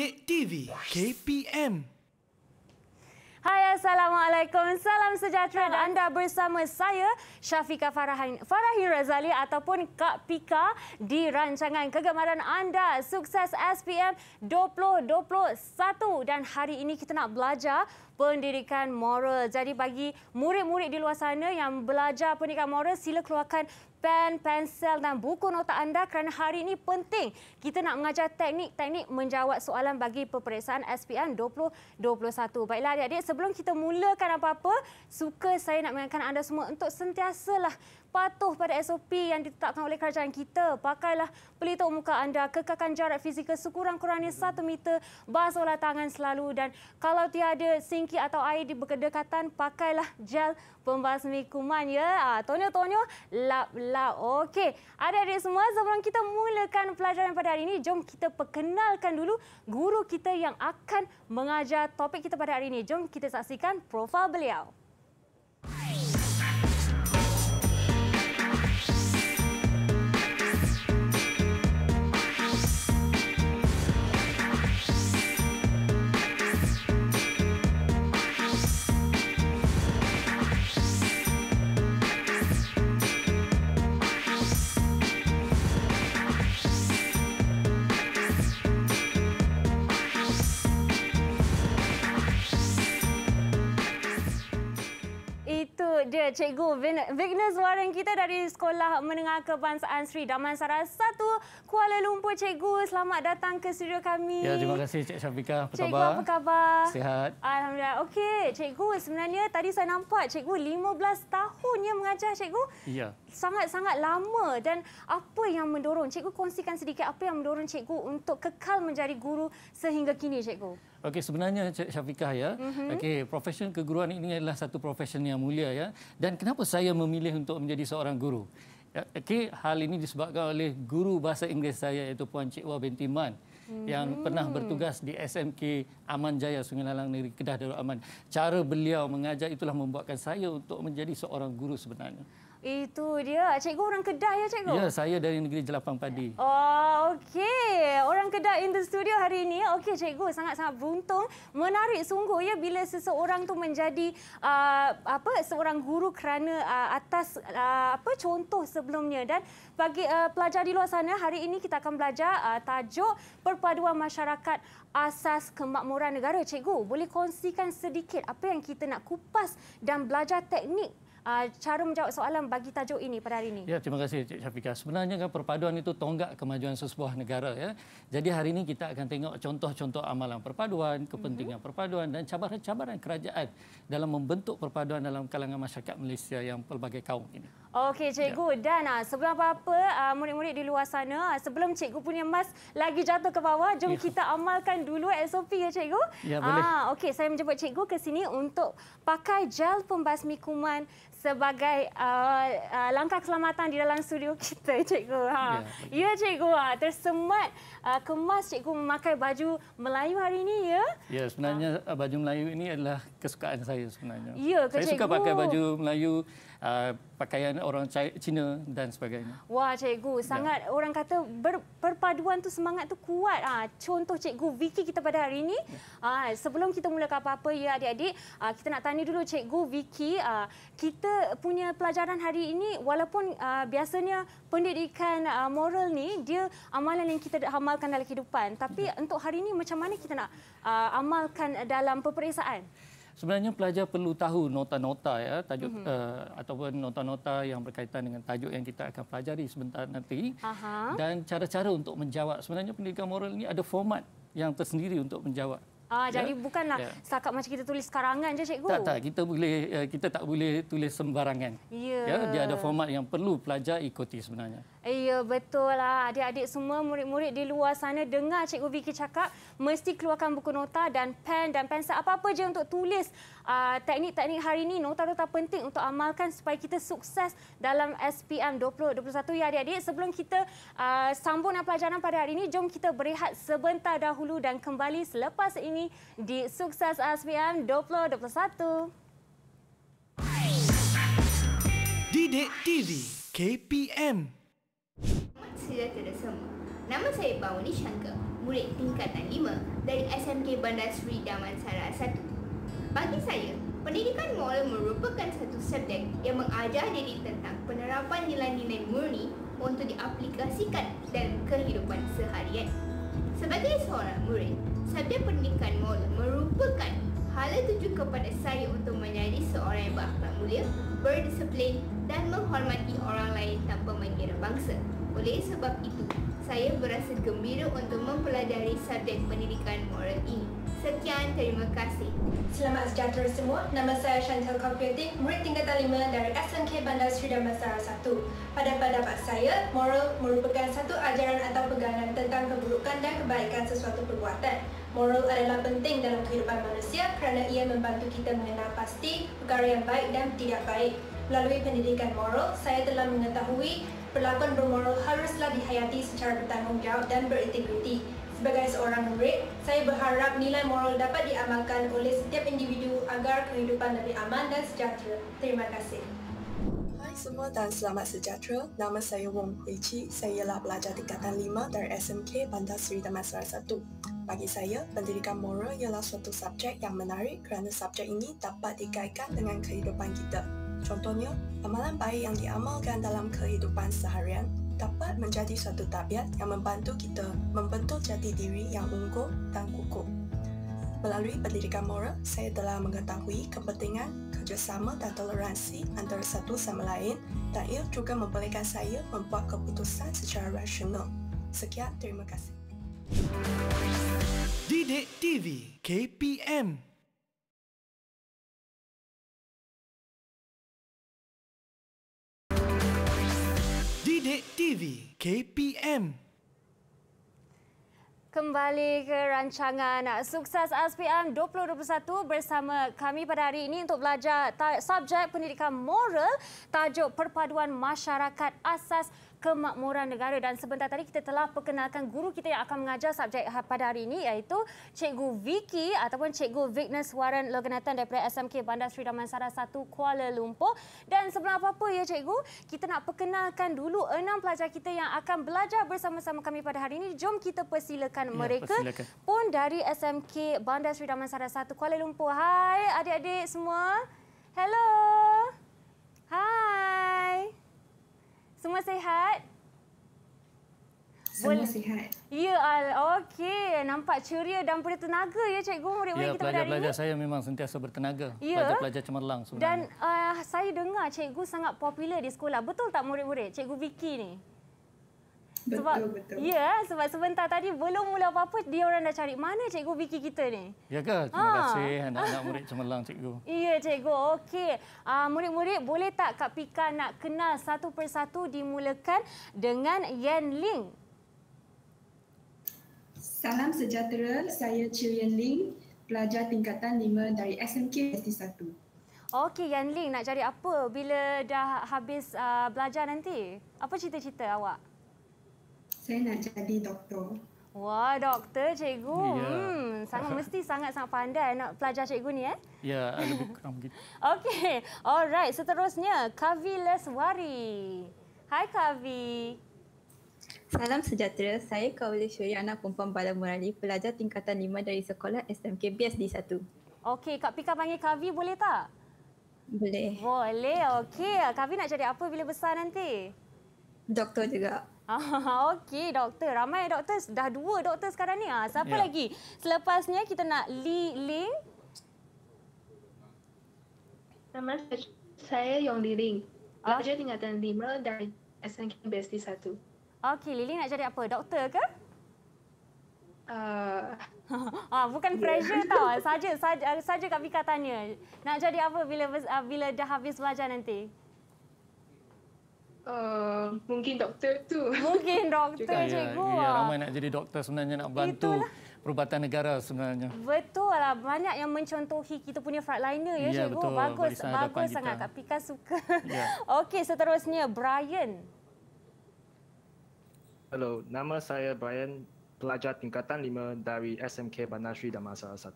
Update TV KPM. Hai Assalamualaikum. Salam sejahtera. Salam. Anda bersama saya Syafika Farahin, Farahin Razali ataupun Kak Pika di rancangan kegemaran anda Sukses SPM 2021 dan hari ini kita nak belajar pendidikan moral. Jadi bagi murid-murid di luar sana yang belajar pendidikan moral sila keluarkan pen, pensel dan buku nota anda kerana hari ini penting. Kita nak mengajar teknik-teknik menjawab soalan bagi peperiksaan SPM 2021. Baiklah adik-adik, sebelum kita mulakan apa-apa, suka saya nak mengingatkan anda semua untuk sentiasalah patuh pada SOP yang ditetapkan oleh kerajaan kita. Pakailah pelitup muka anda, kekalkan jarak fizikal sekurang-kurangnya satu meter, basuhlah tangan selalu dan kalau tiada singki atau air di berdekatan, pakailah gel pembasmi kuman ya. Ah, tonyo tonyo, lap lap. Okey. Adik-adik semua, sebelum kita mulakan pelajaran pada hari ini, jom kita perkenalkan dulu guru kita yang akan mengajar topik kita pada hari ini. Jom kita saksikan profil beliau. We'll Itu dia Cikgu Vignes Warren kita dari Sekolah Menengah Kebangsaan Sri Damansara 1 Kuala Lumpur. Cikgu, selamat datang ke studio kami. Ya, terima kasih Cik Syafiqah. Apa cikgu, khabar? apa khabar? Sihat. Alhamdulillah. Okey, Cikgu sebenarnya tadi saya nampak Cikgu 15 tahun yang mengajar Cikgu. Ya sangat-sangat lama dan apa yang mendorong cikgu kongsikan sedikit apa yang mendorong cikgu untuk kekal menjadi guru sehingga kini cikgu. Okey sebenarnya Cik Syafiqah ya. Mm-hmm. Okey profesi keguruan ini adalah satu profesi yang mulia ya. Dan kenapa saya memilih untuk menjadi seorang guru? Ya, okey hal ini disebabkan oleh guru bahasa Inggeris saya iaitu Puan Cik Wah binti Man yang mhm. pernah bertugas di SMK Aman Jaya Sungai Lalang Negeri Kedah Darul Aman. Cara beliau mengajar itulah membuatkan saya untuk menjadi seorang guru sebenarnya. Itu dia. Cikgu orang Kedah ya, Cikgu? Ya, saya dari negeri Jelapang Padi. Oh, okey. Orang Kedah in the studio hari ini. Okey, Cikgu. Sangat-sangat beruntung. Menarik sungguh ya bila seseorang tu menjadi uh, apa seorang guru kerana uh, atas uh, apa contoh sebelumnya. Dan bagi uh, pelajar di luar sana, hari ini kita akan belajar uh, tajuk Perpaduan Masyarakat Asas Kemakmuran Negara. Cikgu, boleh kongsikan sedikit apa yang kita nak kupas dan belajar teknik Ah, cara menjawab soalan bagi tajuk ini pada hari ini. Ya, terima kasih Cik Syafiqah. Sebenarnya kan perpaduan itu tonggak kemajuan sesebuah negara ya. Jadi hari ini kita akan tengok contoh-contoh amalan perpaduan, kepentingan mm-hmm. perpaduan dan cabaran-cabaran kerajaan dalam membentuk perpaduan dalam kalangan masyarakat Malaysia yang pelbagai kaum ini. Okey cikgu ya. dan uh, sebelum apa-apa uh, murid-murid di luar sana ah, sebelum cikgu punya mas lagi jatuh ke bawah jom ya. kita amalkan dulu SOP ya cikgu. Ya boleh. Ah uh, okey saya menjemput cikgu ke sini untuk pakai gel pembasmi kuman sebagai uh, uh, langkah keselamatan di dalam studio kita cikgu. Ha. Ya, ya cikgu uh, tersemat uh, kemas cikgu memakai baju Melayu hari ini ya. Ya sebenarnya uh. baju Melayu ini adalah kesukaan saya sebenarnya. Ya ke saya cikgu. Saya suka pakai baju Melayu uh, pakaian orang Cina dan sebagainya. Wah, cikgu ya. sangat ya. orang kata ber, perpaduan tu semangat tu kuat. ha, contoh cikgu Vicky kita pada hari ini. Ya. Ha, sebelum kita mulakan apa-apa ya adik-adik, uh, kita nak tanya dulu cikgu Vicky, uh, kita punya pelajaran hari ini walaupun uh, biasanya pendidikan uh, moral ni dia amalan yang kita amalkan dalam kehidupan, tapi ya. untuk hari ini macam mana kita nak uh, amalkan dalam peperiksaan? Sebenarnya pelajar perlu tahu nota-nota ya tajuk mm-hmm. uh, ataupun nota-nota yang berkaitan dengan tajuk yang kita akan pelajari sebentar nanti Aha. dan cara-cara untuk menjawab. Sebenarnya pendidikan moral ini ada format yang tersendiri untuk menjawab. Ah, ya? jadi bukanlah ya. setakat macam kita tulis karangan je cikgu. Tak tak, kita boleh eh, kita tak boleh tulis sembarangan. Ya, ya? dia ada format yang perlu pelajar ikuti sebenarnya. Ya, betul lah. Adik-adik semua murid-murid di luar sana dengar Cikgu Vicky cakap, mesti keluarkan buku nota dan pen dan pensel apa-apa je untuk tulis ah, teknik-teknik uh, hari ini. Nota-nota penting untuk amalkan supaya kita sukses dalam SPM 2021. Ya, adik-adik, sebelum kita uh, sambung pelajaran pada hari ini, jom kita berehat sebentar dahulu dan kembali selepas ini di Sukses SPM 2021. Didik TV KPM Sila semua. Nama saya Bawani Shankar, murid tingkatan 5 dari SMK Bandar Sri Damansara 1. Bagi saya, pendidikan moral merupakan satu subjek yang mengajar diri tentang penerapan nilai-nilai murni untuk diaplikasikan dalam kehidupan seharian. Sebagai seorang murid, subjek pendidikan moral merupakan hala tuju kepada saya untuk menjadi seorang yang berakhlak mulia, berdisiplin dan menghormati orang lain tanpa mengira bangsa. Oleh sebab itu, saya berasa gembira untuk mempelajari subjek pendidikan moral ini. Sekian, terima kasih. Selamat sejahtera semua. Nama saya Chantal Computing, murid tingkat lima dari SMK Bandar Sri Damansara 1. Pada pendapat saya, moral merupakan satu ajaran atau pegangan tentang keburukan dan kebaikan sesuatu perbuatan. Moral adalah penting dalam kehidupan manusia kerana ia membantu kita mengenal pasti perkara yang baik dan tidak baik. Melalui pendidikan moral, saya telah mengetahui perlakuan bermoral haruslah dihayati secara bertanggungjawab dan berintegriti. Sebagai seorang murid, saya berharap nilai moral dapat diamalkan oleh setiap individu agar kehidupan lebih aman dan sejahtera. Terima kasih. Hai semua dan selamat sejahtera. Nama saya Wong Hui Chi. Saya ialah pelajar tingkatan 5 dari SMK Bandar Seri Damansara satu. Bagi saya, pendidikan moral ialah suatu subjek yang menarik kerana subjek ini dapat dikaitkan dengan kehidupan kita. Contohnya, amalan baik yang diamalkan dalam kehidupan seharian dapat menjadi suatu tabiat yang membantu kita membentuk jati diri yang unggul dan kukuh. Melalui pendidikan moral, saya telah mengetahui kepentingan kerjasama dan toleransi antara satu sama lain dan ia juga membolehkan saya membuat keputusan secara rasional. Sekian, terima kasih. Didik TV KPM Didik TV KPM Kembali ke rancangan Sukses SPM 2021 bersama kami pada hari ini untuk belajar subjek pendidikan moral tajuk perpaduan masyarakat asas kemakmuran negara dan sebentar tadi kita telah perkenalkan guru kita yang akan mengajar subjek ha- pada hari ini iaitu Cikgu Vicky ataupun Cikgu Vignes Warren Loganathan daripada SMK Bandar Sri Damansara 1 Kuala Lumpur dan sebelum apa-apa ya Cikgu kita nak perkenalkan dulu enam pelajar kita yang akan belajar bersama-sama kami pada hari ini jom kita persilakan ya, mereka persilakan. pun dari SMK Bandar Sri Damansara 1 Kuala Lumpur hai adik-adik semua hello hai semua sihat? Semua Boleh. sihat. Ya, al okey. Nampak ceria dan penuh tenaga ya cikgu murid-murid ya, kita pada hari ini. Pelajar saya memang sentiasa bertenaga. Ya. Pelajar-pelajar ya. cemerlang sebenarnya. Dan uh, saya dengar cikgu sangat popular di sekolah. Betul tak murid-murid? Cikgu Vicky ni. Betul, sebab, betul. Ya, sebab sebentar tadi belum mula apa-apa, dia orang dah cari. Mana cikgu Vicky kita ni? Ya ke? Terima ha. kasih anak-anak murid cemerlang cikgu. Ya, cikgu. Okey. Uh, murid-murid, boleh tak Kak Pika nak kenal satu persatu dimulakan dengan Yan Ling? Salam sejahtera, saya Chiu Yan Ling, pelajar tingkatan 5 dari SMK ST1. Okey, Yan Ling nak cari apa bila dah habis uh, belajar nanti? Apa cita-cita awak? Saya nak jadi doktor. Wah, doktor cikgu. Yeah. Hmm, sangat mesti sangat-sangat pandai nak pelajar cikgu ni eh. Ya, yeah, lebih begitu. Okey. Alright, seterusnya Kavi Leswari. Hai Kavi. Salam sejahtera. Saya Kavi Leswari, anak perempuan Bala Murali, pelajar tingkatan 5 dari sekolah SMK di satu. Okey, Kak Pika panggil Kavi boleh tak? Boleh. Boleh. Okey. Kavi nak jadi apa bila besar nanti? Doktor juga. Ah, okey, doktor. Ramai doktor. Dah dua doktor sekarang ni. Ah, siapa ya. lagi? Selepasnya kita nak Li Ling. Nama saya Yong Li Ling. Belajar ah. tingkatan lima dari SNK Besti 1. Okey, Li Ling nak jadi apa? Doktor ke? Uh, ah, bukan yeah. pressure tau. Saja saja saja kami katanya Nak jadi apa bila bila dah habis belajar nanti? Uh, mungkin doktor tu. Mungkin doktor je cikgu. Ya, ya, ya ah. ramai nak jadi doktor sebenarnya nak bantu Itulah. perubatan negara sebenarnya. Betul lah. Banyak yang mencontohi kita punya frontliner ya, ya cikgu. Betul. Bagus, bagus sangat. Kita. Kak Pika suka. Ya. Okey, seterusnya Brian. Hello, nama saya Brian, pelajar tingkatan 5 dari SMK Banasri Sri Damansara 1.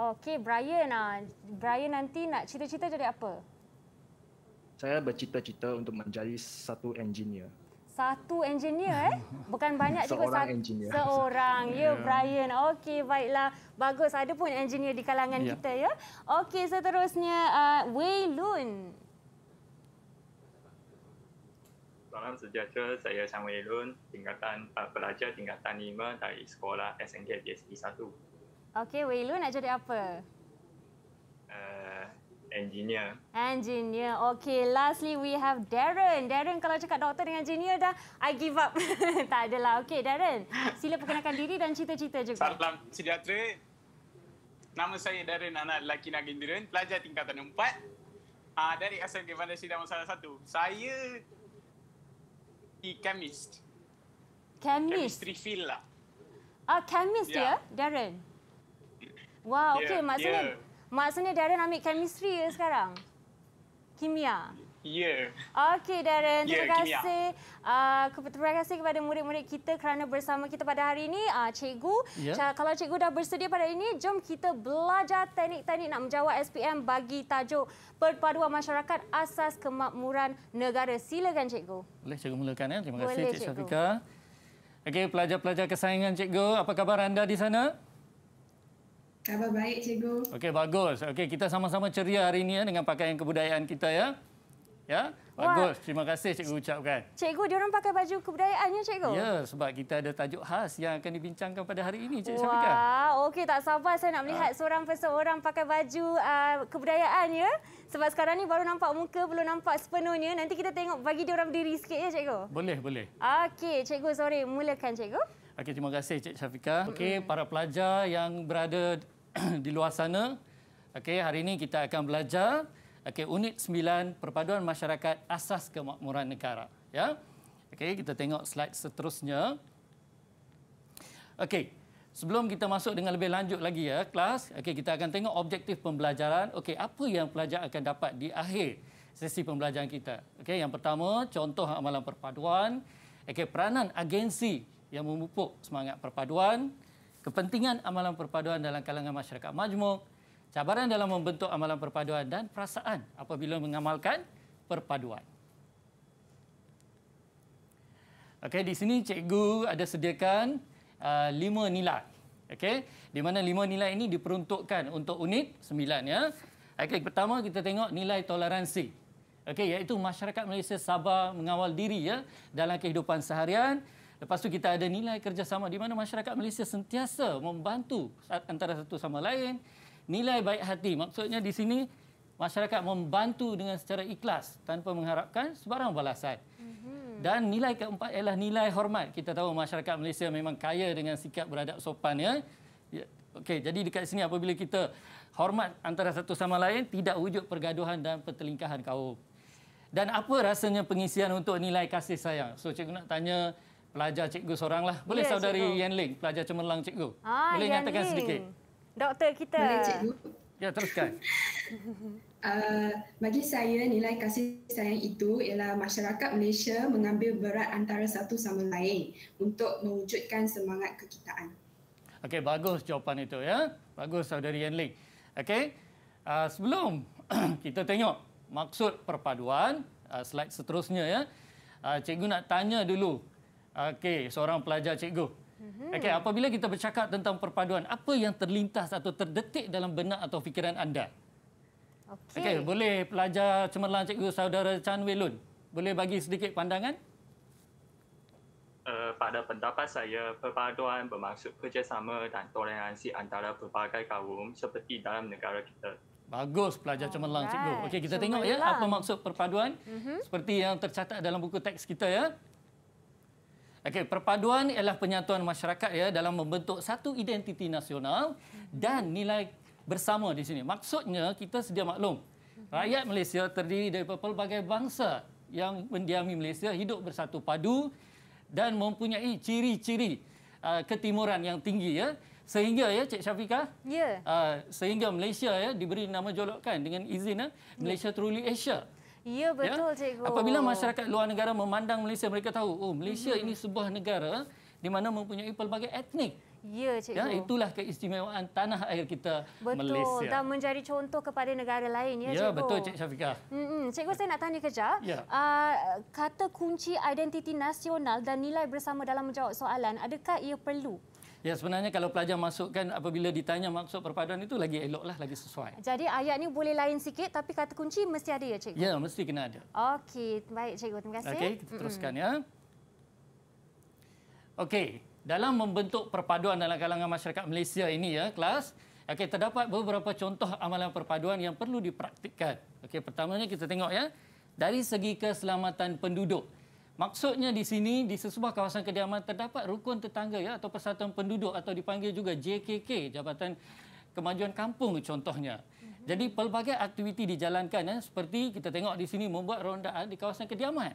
Okey, Brian. Ah. Brian nanti nak cerita cerita jadi apa? saya bercita-cita untuk menjadi satu engineer. Satu engineer eh? Bukan banyak juga seorang sa- engineer. Seorang. Ya, yeah. Brian. Okey, baiklah. Bagus ada pun engineer di kalangan yeah. kita ya. Okey, seterusnya uh, Wei Lun. Salam sejahtera, saya Sam Wei Lun, tingkatan uh, pelajar tingkatan 5 dari sekolah SNK BSP 1. Okey, Wei Lun nak jadi apa? Uh, engineer. Engineer. Okay, lastly we have Darren. Darren kalau cakap doktor dengan engineer dah, I give up. tak adalah. Okay, Darren. Sila perkenalkan diri dan cita-cita juga. Salam sejahtera. Nama saya Darren anak lelaki Nagendiran, pelajar tingkatan empat. Uh, dari SMK Foundation Damai Salah Satu. Saya chemist Chemist? Chemistry field lah. Ah, chemist ya, yeah. Darren? Wow, yeah, okay. Ya, maksudnya yeah. Maksudnya Darren ambil chemistry ya sekarang? Kimia? Ya. Yeah. Okey Darren, yeah, terima kasih. Uh, terima kasih kepada murid-murid kita kerana bersama kita pada hari ini. Uh, cikgu, yeah. kalau cikgu dah bersedia pada ini, jom kita belajar teknik-teknik nak menjawab SPM bagi tajuk Perpaduan Masyarakat Asas Kemakmuran Negara. Silakan cikgu. Boleh cikgu mulakan. Ya. Terima kasih Boleh, Cik Safika. Okey, pelajar-pelajar kesayangan cikgu, apa khabar anda di sana? Khabar baik, cikgu. Okey, bagus. Okey, kita sama-sama ceria hari ini ya, dengan pakaian kebudayaan kita ya. Ya, bagus. Wah. Terima kasih cikgu ucapkan. Cikgu, dia orang pakai baju kebudayaannya cikgu. Ya, sebab kita ada tajuk khas yang akan dibincangkan pada hari ini cikgu Syafika. Wah, okey tak sabar saya nak melihat ha. seorang seorang pakai baju uh, kebudayaan ya. Sebab sekarang ni baru nampak muka, belum nampak sepenuhnya. Nanti kita tengok bagi dia orang diri sikit ya cikgu. Boleh, boleh. Okey, cikgu sorry, mulakan cikgu. Okey, terima kasih cik Syafika. Okey, para pelajar yang berada di luar sana. Okey, hari ini kita akan belajar okey unit 9 perpaduan masyarakat asas kemakmuran negara, ya. Okey, kita tengok slide seterusnya. Okey. Sebelum kita masuk dengan lebih lanjut lagi ya kelas, okey kita akan tengok objektif pembelajaran. Okey, apa yang pelajar akan dapat di akhir sesi pembelajaran kita. Okey, yang pertama contoh amalan perpaduan, okey peranan agensi yang memupuk semangat perpaduan, kepentingan amalan perpaduan dalam kalangan masyarakat majmuk, cabaran dalam membentuk amalan perpaduan dan perasaan apabila mengamalkan perpaduan. Okey, di sini cikgu ada sediakan uh, lima nilai. Okey, di mana lima nilai ini diperuntukkan untuk unit sembilan ya. Okey, pertama kita tengok nilai toleransi. Okey, iaitu masyarakat Malaysia sabar mengawal diri ya dalam kehidupan seharian Lepas tu kita ada nilai kerjasama di mana masyarakat Malaysia sentiasa membantu antara satu sama lain. Nilai baik hati maksudnya di sini masyarakat membantu dengan secara ikhlas tanpa mengharapkan sebarang balasan. Mhm. Dan nilai keempat ialah nilai hormat. Kita tahu masyarakat Malaysia memang kaya dengan sikap beradab sopan ya. ya okay jadi dekat sini apabila kita hormat antara satu sama lain tidak wujud pergaduhan dan pertelingkahan kaum. Dan apa rasanya pengisian untuk nilai kasih sayang? So cikgu nak tanya pelajar cikgu seorang lah. Boleh ya, saudari cikgu. Yan Ling, pelajar cemerlang cikgu. Ah, Boleh Yan nyatakan Ling. sedikit. Doktor kita. Boleh cikgu. Ya, teruskan. Uh, bagi saya, nilai kasih sayang itu ialah masyarakat Malaysia mengambil berat antara satu sama lain untuk mewujudkan semangat kekitaan. Okey, bagus jawapan itu ya. Bagus saudari Yan Ling. Okey, uh, sebelum kita tengok maksud perpaduan, uh, slide seterusnya ya. Uh, cikgu nak tanya dulu Okey, seorang pelajar cikgu. Mm-hmm. Okey, apabila kita bercakap tentang perpaduan, apa yang terlintas atau terdetik dalam benak atau fikiran anda? Okey, okay, boleh pelajar cemerlang cikgu saudara Chan Welun, boleh bagi sedikit pandangan? Uh, pada pendapat saya, perpaduan bermaksud kerjasama dan toleransi antara pelbagai kaum seperti dalam negara kita. Bagus pelajar cemerlang cikgu. Okey, kita cemerlang. tengok ya apa maksud perpaduan uh mm-hmm. -huh. seperti yang tercatat dalam buku teks kita ya. Okey, perpaduan ialah penyatuan masyarakat ya dalam membentuk satu identiti nasional dan nilai bersama di sini. Maksudnya kita sedia maklum. Rakyat Malaysia terdiri dari pelbagai bangsa yang mendiami Malaysia hidup bersatu padu dan mempunyai ciri-ciri uh, ketimuran yang tinggi ya. Sehingga ya Cik Syafika? Yeah. Ya. Uh, sehingga Malaysia ya diberi nama jolokkan dengan izin uh, ya, Malaysia yeah. Truly Asia. Ya, ya betul ya? cikgu. Apabila masyarakat luar negara memandang Malaysia mereka tahu oh Malaysia hmm. ini sebuah negara di mana mempunyai pelbagai etnik. Ya, Cikgu. Ya, itulah keistimewaan tanah air kita betul. Malaysia. Betul, dan menjadi contoh kepada negara lain, ya, ya Cikgu. Ya, betul, Cik Syafiqah. Mm-mm. Cikgu, saya nak tanya kejap. Ya. Uh, kata kunci identiti nasional dan nilai bersama dalam menjawab soalan, adakah ia perlu? Ya sebenarnya kalau pelajar masukkan apabila ditanya maksud perpaduan itu lagi eloklah lagi sesuai. Jadi ayat ni boleh lain sikit tapi kata kunci mesti ada ya cikgu. Ya mesti kena ada. Okey, baik cikgu terima kasih. Okey, kita teruskan mm -mm. ya. Okey, dalam membentuk perpaduan dalam kalangan masyarakat Malaysia ini ya kelas Okey, terdapat beberapa contoh amalan perpaduan yang perlu dipraktikkan. Okey, pertamanya kita tengok ya. Dari segi keselamatan penduduk. Maksudnya di sini di sesebuah kawasan kediaman terdapat rukun tetangga ya atau persatuan penduduk atau dipanggil juga JKK Jabatan Kemajuan Kampung contohnya. Mhm. Jadi pelbagai aktiviti dijalankan ya seperti kita tengok di sini membuat rondaan di kawasan kediaman.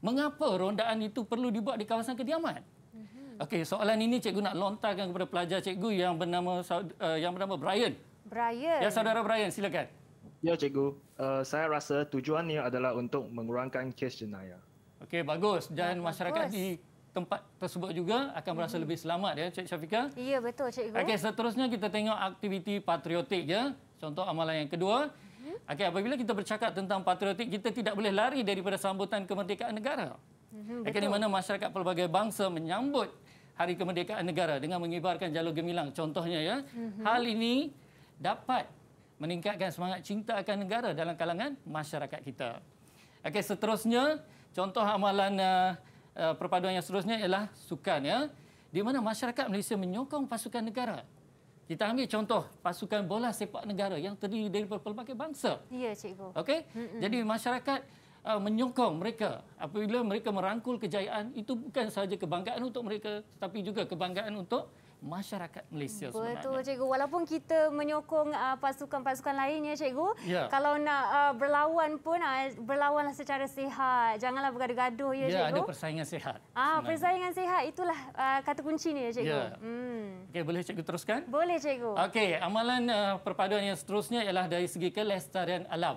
Mengapa rondaan itu perlu dibuat di kawasan kediaman? Mhm. Okey, soalan ini cikgu nak lontarkan kepada pelajar cikgu yang bernama uh, yang bernama Brian. Brian. Ya, saudara Brian, silakan. Ya, cikgu. Uh, saya rasa tujuannya adalah untuk mengurangkan kes jenayah. Okey, bagus. Dan ya, masyarakat di tempat tersebut juga akan merasa hmm. lebih selamat ya, Cik Syafika. Iya, betul Cikgu. Okey, seterusnya kita tengok aktiviti patriotik ya. Contoh amalan yang kedua. Hmm. Okey, apabila kita bercakap tentang patriotik, kita tidak boleh lari daripada sambutan kemerdekaan negara. Hmm, okay, di mana masyarakat pelbagai bangsa menyambut Hari Kemerdekaan Negara dengan mengibarkan jalur gemilang. Contohnya ya, hmm. hal ini dapat meningkatkan semangat cinta akan negara dalam kalangan masyarakat kita. Okey, seterusnya Contoh amalan uh, perpaduan yang seterusnya ialah sukan ya. Di mana masyarakat Malaysia menyokong pasukan negara. Kita ambil contoh pasukan bola sepak negara yang terdiri dari pelbagai bangsa. Ya, cikgu. Okey. Jadi masyarakat uh, menyokong mereka apabila mereka merangkul kejayaan itu bukan sahaja kebanggaan untuk mereka tetapi juga kebanggaan untuk masyarakat Malaysia Betul, sebenarnya. Betul cikgu. Walaupun kita menyokong uh, pasukan-pasukan lainnya cikgu, ya. kalau nak uh, berlawan pun uh, berlawanlah secara sihat. Janganlah bergaduh-gaduh ya, ya cikgu. Ya, ada persaingan sihat. Ah, persaingan sihat itulah uh, kata kunci ni ya cikgu. Ya. Hmm. Okey, boleh cikgu teruskan? Boleh cikgu. Okey, amalan uh, perpaduan yang seterusnya ialah dari segi kelestarian alam.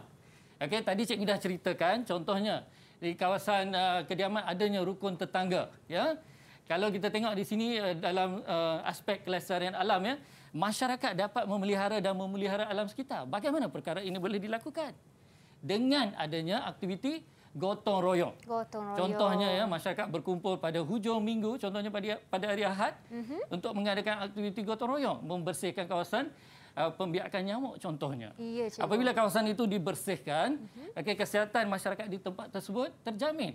Okey, tadi cikgu dah ceritakan contohnya di kawasan uh, kediaman adanya rukun tetangga, ya kalau kita tengok di sini uh, dalam uh, aspek kelestarian alam ya masyarakat dapat memelihara dan memelihara alam sekitar bagaimana perkara ini boleh dilakukan dengan adanya aktiviti gotong royong. Gotong royong. Contohnya ya masyarakat berkumpul pada hujung minggu contohnya pada pada hari Ahad mm-hmm. untuk mengadakan aktiviti gotong royong membersihkan kawasan uh, pembiakan nyamuk contohnya. Iya, Apabila kawasan itu dibersihkan, mm-hmm. okay, kesihatan masyarakat di tempat tersebut terjamin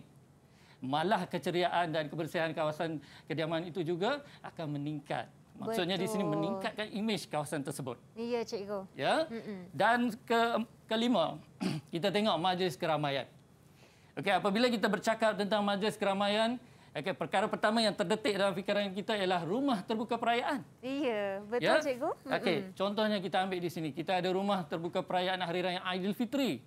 malah keceriaan dan kebersihan kawasan kediaman itu juga akan meningkat. Maksudnya Betul. di sini meningkatkan imej kawasan tersebut. Iya, cikgu. Ya. ya? Dan ke kelima, kita tengok majlis keramaian. Okey, apabila kita bercakap tentang majlis keramaian, Okay, perkara pertama yang terdetik dalam fikiran kita ialah rumah terbuka perayaan. Iya, betul ya? cikgu. Okey, contohnya kita ambil di sini. Kita ada rumah terbuka perayaan hari raya Aidilfitri,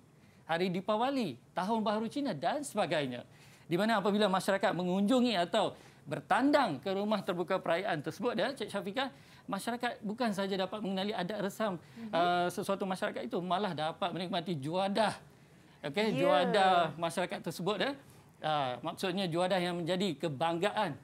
hari dipawali, tahun baru Cina dan sebagainya di mana apabila masyarakat mengunjungi atau bertandang ke rumah terbuka perayaan tersebut dah ya, Cik Syafiqah masyarakat bukan saja dapat mengenali adat resam mm -hmm. uh, sesuatu masyarakat itu malah dapat menikmati juadah okey yeah. juadah masyarakat tersebut dah ya. uh, maksudnya juadah yang menjadi kebanggaan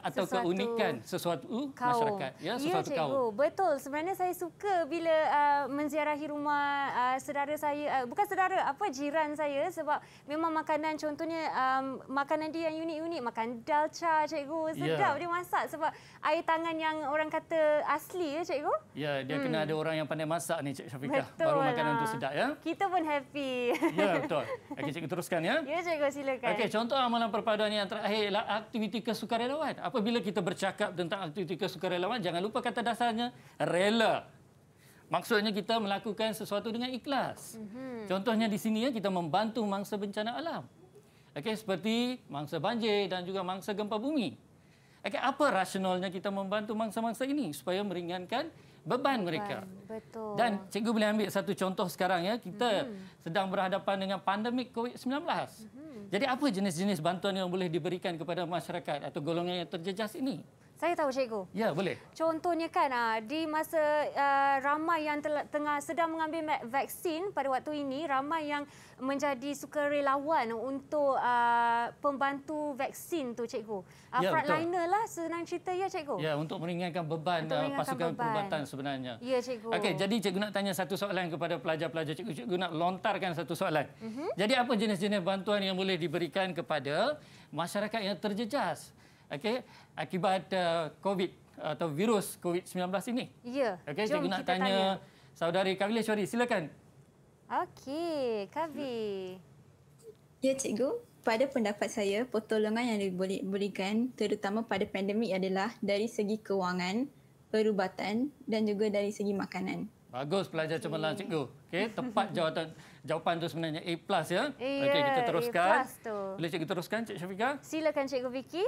atau sesuatu. keunikan sesuatu kaum. masyarakat ya, ya sesuatu ya, cikgu. kaum. Betul sebenarnya saya suka bila uh, menziarahi rumah uh, saudara saya uh, bukan saudara apa jiran saya sebab memang makanan contohnya um, makanan dia yang unik-unik makan dalca cikgu ya. sedap ya. dia masak sebab air tangan yang orang kata asli ya cikgu. Ya dia hmm. kena ada orang yang pandai masak ni cik Syafiqah betul baru makanan lah. tu sedap ya. Kita pun happy. Ya betul. Okey cikgu teruskan ya. Ya cikgu silakan. Okey contoh amalan perpaduan yang terakhir adalah aktiviti kesukarelawan apabila kita bercakap tentang aktiviti kesukarelawan, jangan lupa kata dasarnya, rela. Maksudnya kita melakukan sesuatu dengan ikhlas. Mm-hmm. Contohnya di sini, ya, kita membantu mangsa bencana alam. Okay, seperti mangsa banjir dan juga mangsa gempa bumi. Okay, apa rasionalnya kita membantu mangsa-mangsa ini supaya meringankan beban mereka. Betul. Dan cikgu boleh ambil satu contoh sekarang ya. Kita mm -hmm. sedang berhadapan dengan pandemik COVID-19. Mm -hmm. Jadi apa jenis-jenis bantuan yang boleh diberikan kepada masyarakat atau golongan yang terjejas ini? Saya tahu cikgu. Ya, boleh. Contohnya kan ah, di masa ah, ramai yang tengah sedang mengambil vaksin pada waktu ini ramai yang menjadi sukarelawan untuk ah, pembantu vaksin tu cikgu. Ya, Frontliner lah senang cerita ya cikgu. Ya, untuk meringankan beban untuk meringankan pasukan beban. perubatan sebenarnya. Ya cikgu. Okey, jadi cikgu nak tanya satu soalan kepada pelajar-pelajar cikgu. Cikgu nak lontarkan satu soalan. Uh mhm. -huh. Jadi apa jenis-jenis bantuan yang boleh diberikan kepada masyarakat yang terjejas? Okay, akibat uh, covid atau virus covid-19 ini. Ya. Okay, cikgu nak tanya, tanya saudari Kavi Leshori silakan. Okey Kavi. Ya cikgu pada pendapat saya pertolongan yang diberikan terutama pada pandemik adalah dari segi kewangan, perubatan dan juga dari segi makanan. Bagus pelajar okay. cemerlang cikgu. Okey, tepat jawatan, jawapan tu sebenarnya A+ ya. Yeah, Okey, kita teruskan. tu. Boleh cikgu teruskan Cik Syafiqah? Silakan Cikgu Vicky.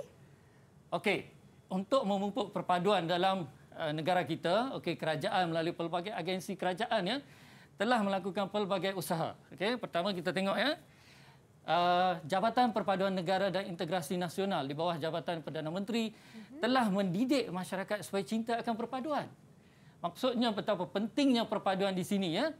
Okey, untuk memupuk perpaduan dalam eh, negara kita, okey kerajaan melalui pelbagai agensi kerajaan ya telah melakukan pelbagai usaha. Okey, pertama kita tengok ya. Eh, Jabatan Perpaduan Negara dan Integrasi Nasional di bawah Jabatan Perdana Menteri mhm. telah mendidik masyarakat supaya cinta akan perpaduan. Maksudnya betapa pentingnya perpaduan di sini ya.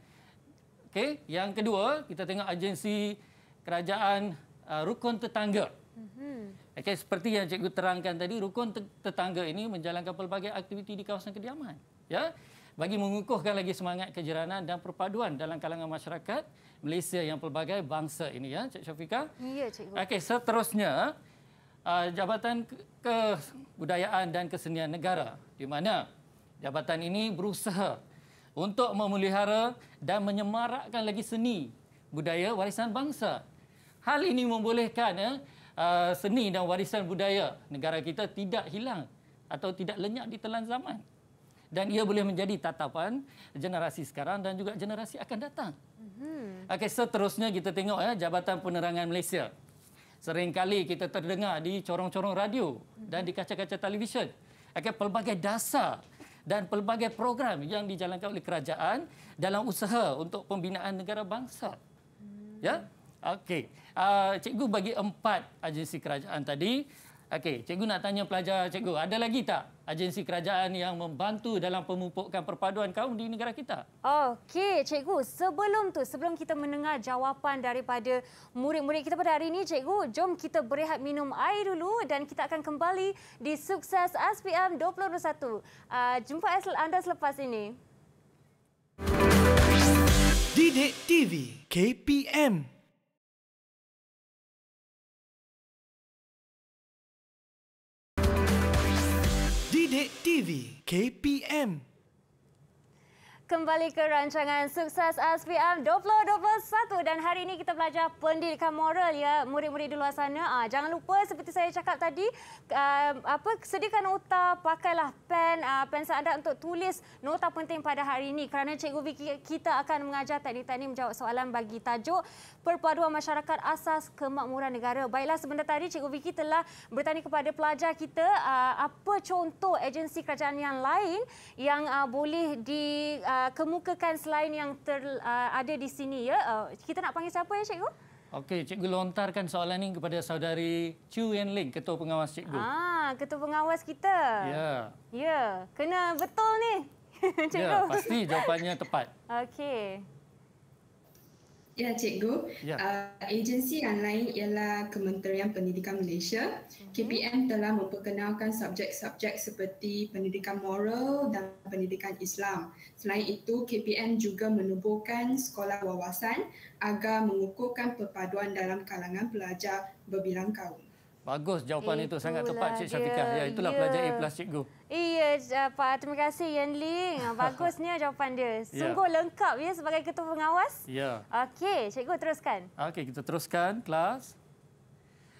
Okey, yang kedua, kita tengok agensi kerajaan eh, rukun tetangga. Mm-hmm. Okay, seperti yang cikgu terangkan tadi, rukun tetangga ini menjalankan pelbagai aktiviti di kawasan kediaman. Ya, bagi mengukuhkan lagi semangat kejiranan dan perpaduan dalam kalangan masyarakat Malaysia yang pelbagai bangsa ini ya, Cik Syafika. Ya, cikgu. Okey, seterusnya uh, Jabatan Kebudayaan dan Kesenian Negara di mana jabatan ini berusaha untuk memelihara dan menyemarakkan lagi seni budaya warisan bangsa. Hal ini membolehkan ya, Uh, seni dan warisan budaya negara kita tidak hilang atau tidak lenyap di telan zaman. Dan ia boleh menjadi tatapan generasi sekarang dan juga generasi akan datang. Mm-hmm. Okey, seterusnya kita tengok ya Jabatan Penerangan Malaysia. Seringkali kita terdengar di corong-corong radio dan di kaca-kaca televisyen. Okey, pelbagai dasar dan pelbagai program yang dijalankan oleh kerajaan dalam usaha untuk pembinaan negara bangsa. Ya, Okey. Uh, cikgu bagi empat agensi kerajaan tadi. Okey, cikgu nak tanya pelajar cikgu, ada lagi tak agensi kerajaan yang membantu dalam pemupukan perpaduan kaum di negara kita? Okey, cikgu, sebelum tu, sebelum kita mendengar jawapan daripada murid-murid kita pada hari ini, cikgu, jom kita berehat minum air dulu dan kita akan kembali di Sukses SPM 2021. Uh, jumpa anda selepas ini. Didik TV KPM Sidik TV KPM kembali ke rancangan sukses SPM 2021 dan hari ini kita belajar pendidikan moral ya murid-murid di luar sana ah jangan lupa seperti saya cakap tadi ah, apa sediakan nota pakailah pen ah, pensel anda untuk tulis nota penting pada hari ini kerana cikgu Vicky kita akan mengajar teknik-teknik menjawab soalan bagi tajuk perpaduan masyarakat asas kemakmuran negara baiklah sebentar tadi cikgu Vicky telah bertanya kepada pelajar kita ah, apa contoh agensi kerajaan yang lain yang boleh di Uh, Uh, kemukakan selain yang ter, uh, ada di sini ya. Uh, kita nak panggil siapa ya cikgu? Okey, cikgu lontarkan soalan ini kepada saudari Chu Yen Ling, ketua pengawas cikgu. Ah, ketua pengawas kita. Ya. Yeah. Ya, yeah. kena betul ni. Ya, cikgu. Ya, yeah, pasti jawapannya tepat. Okey. Ya, cikgu. Ya. Uh, agensi yang lain ialah Kementerian Pendidikan Malaysia. KPM mhm. telah memperkenalkan subjek-subjek seperti pendidikan moral dan pendidikan Islam. Selain itu, KPM juga menubuhkan sekolah wawasan agar mengukuhkan perpaduan dalam kalangan pelajar berbilang kaum. Bagus jawapan itu. Sangat tepat Cik Syafiqah. Ya, itulah ya. pelajar A plus Cikgu. Iya, Pak. Terima kasih, Yen Ling. Bagusnya jawapan dia. Ya. Sungguh ya. lengkap ya sebagai ketua pengawas. Ya. Okey, Cikgu teruskan. Okey, kita teruskan kelas.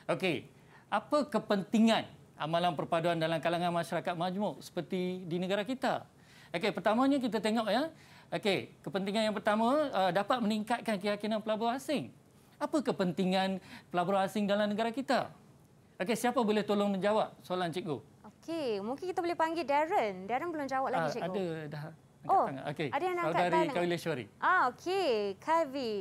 Okey, apa kepentingan amalan perpaduan dalam kalangan masyarakat majmuk seperti di negara kita? Okey, pertamanya kita tengok ya. Okey, kepentingan yang pertama uh, dapat meningkatkan keyakinan pelabur asing. Apa kepentingan pelabur asing dalam negara kita? Okey, siapa boleh tolong menjawab soalan cikgu? Okey, mungkin kita boleh panggil Darren. Darren belum jawab lagi, ah, cikgu. Ada dah. Oh, okay. ada yang angkat Saudari tangan. Saudari Kaulishwari. Ah, okey. Kavi.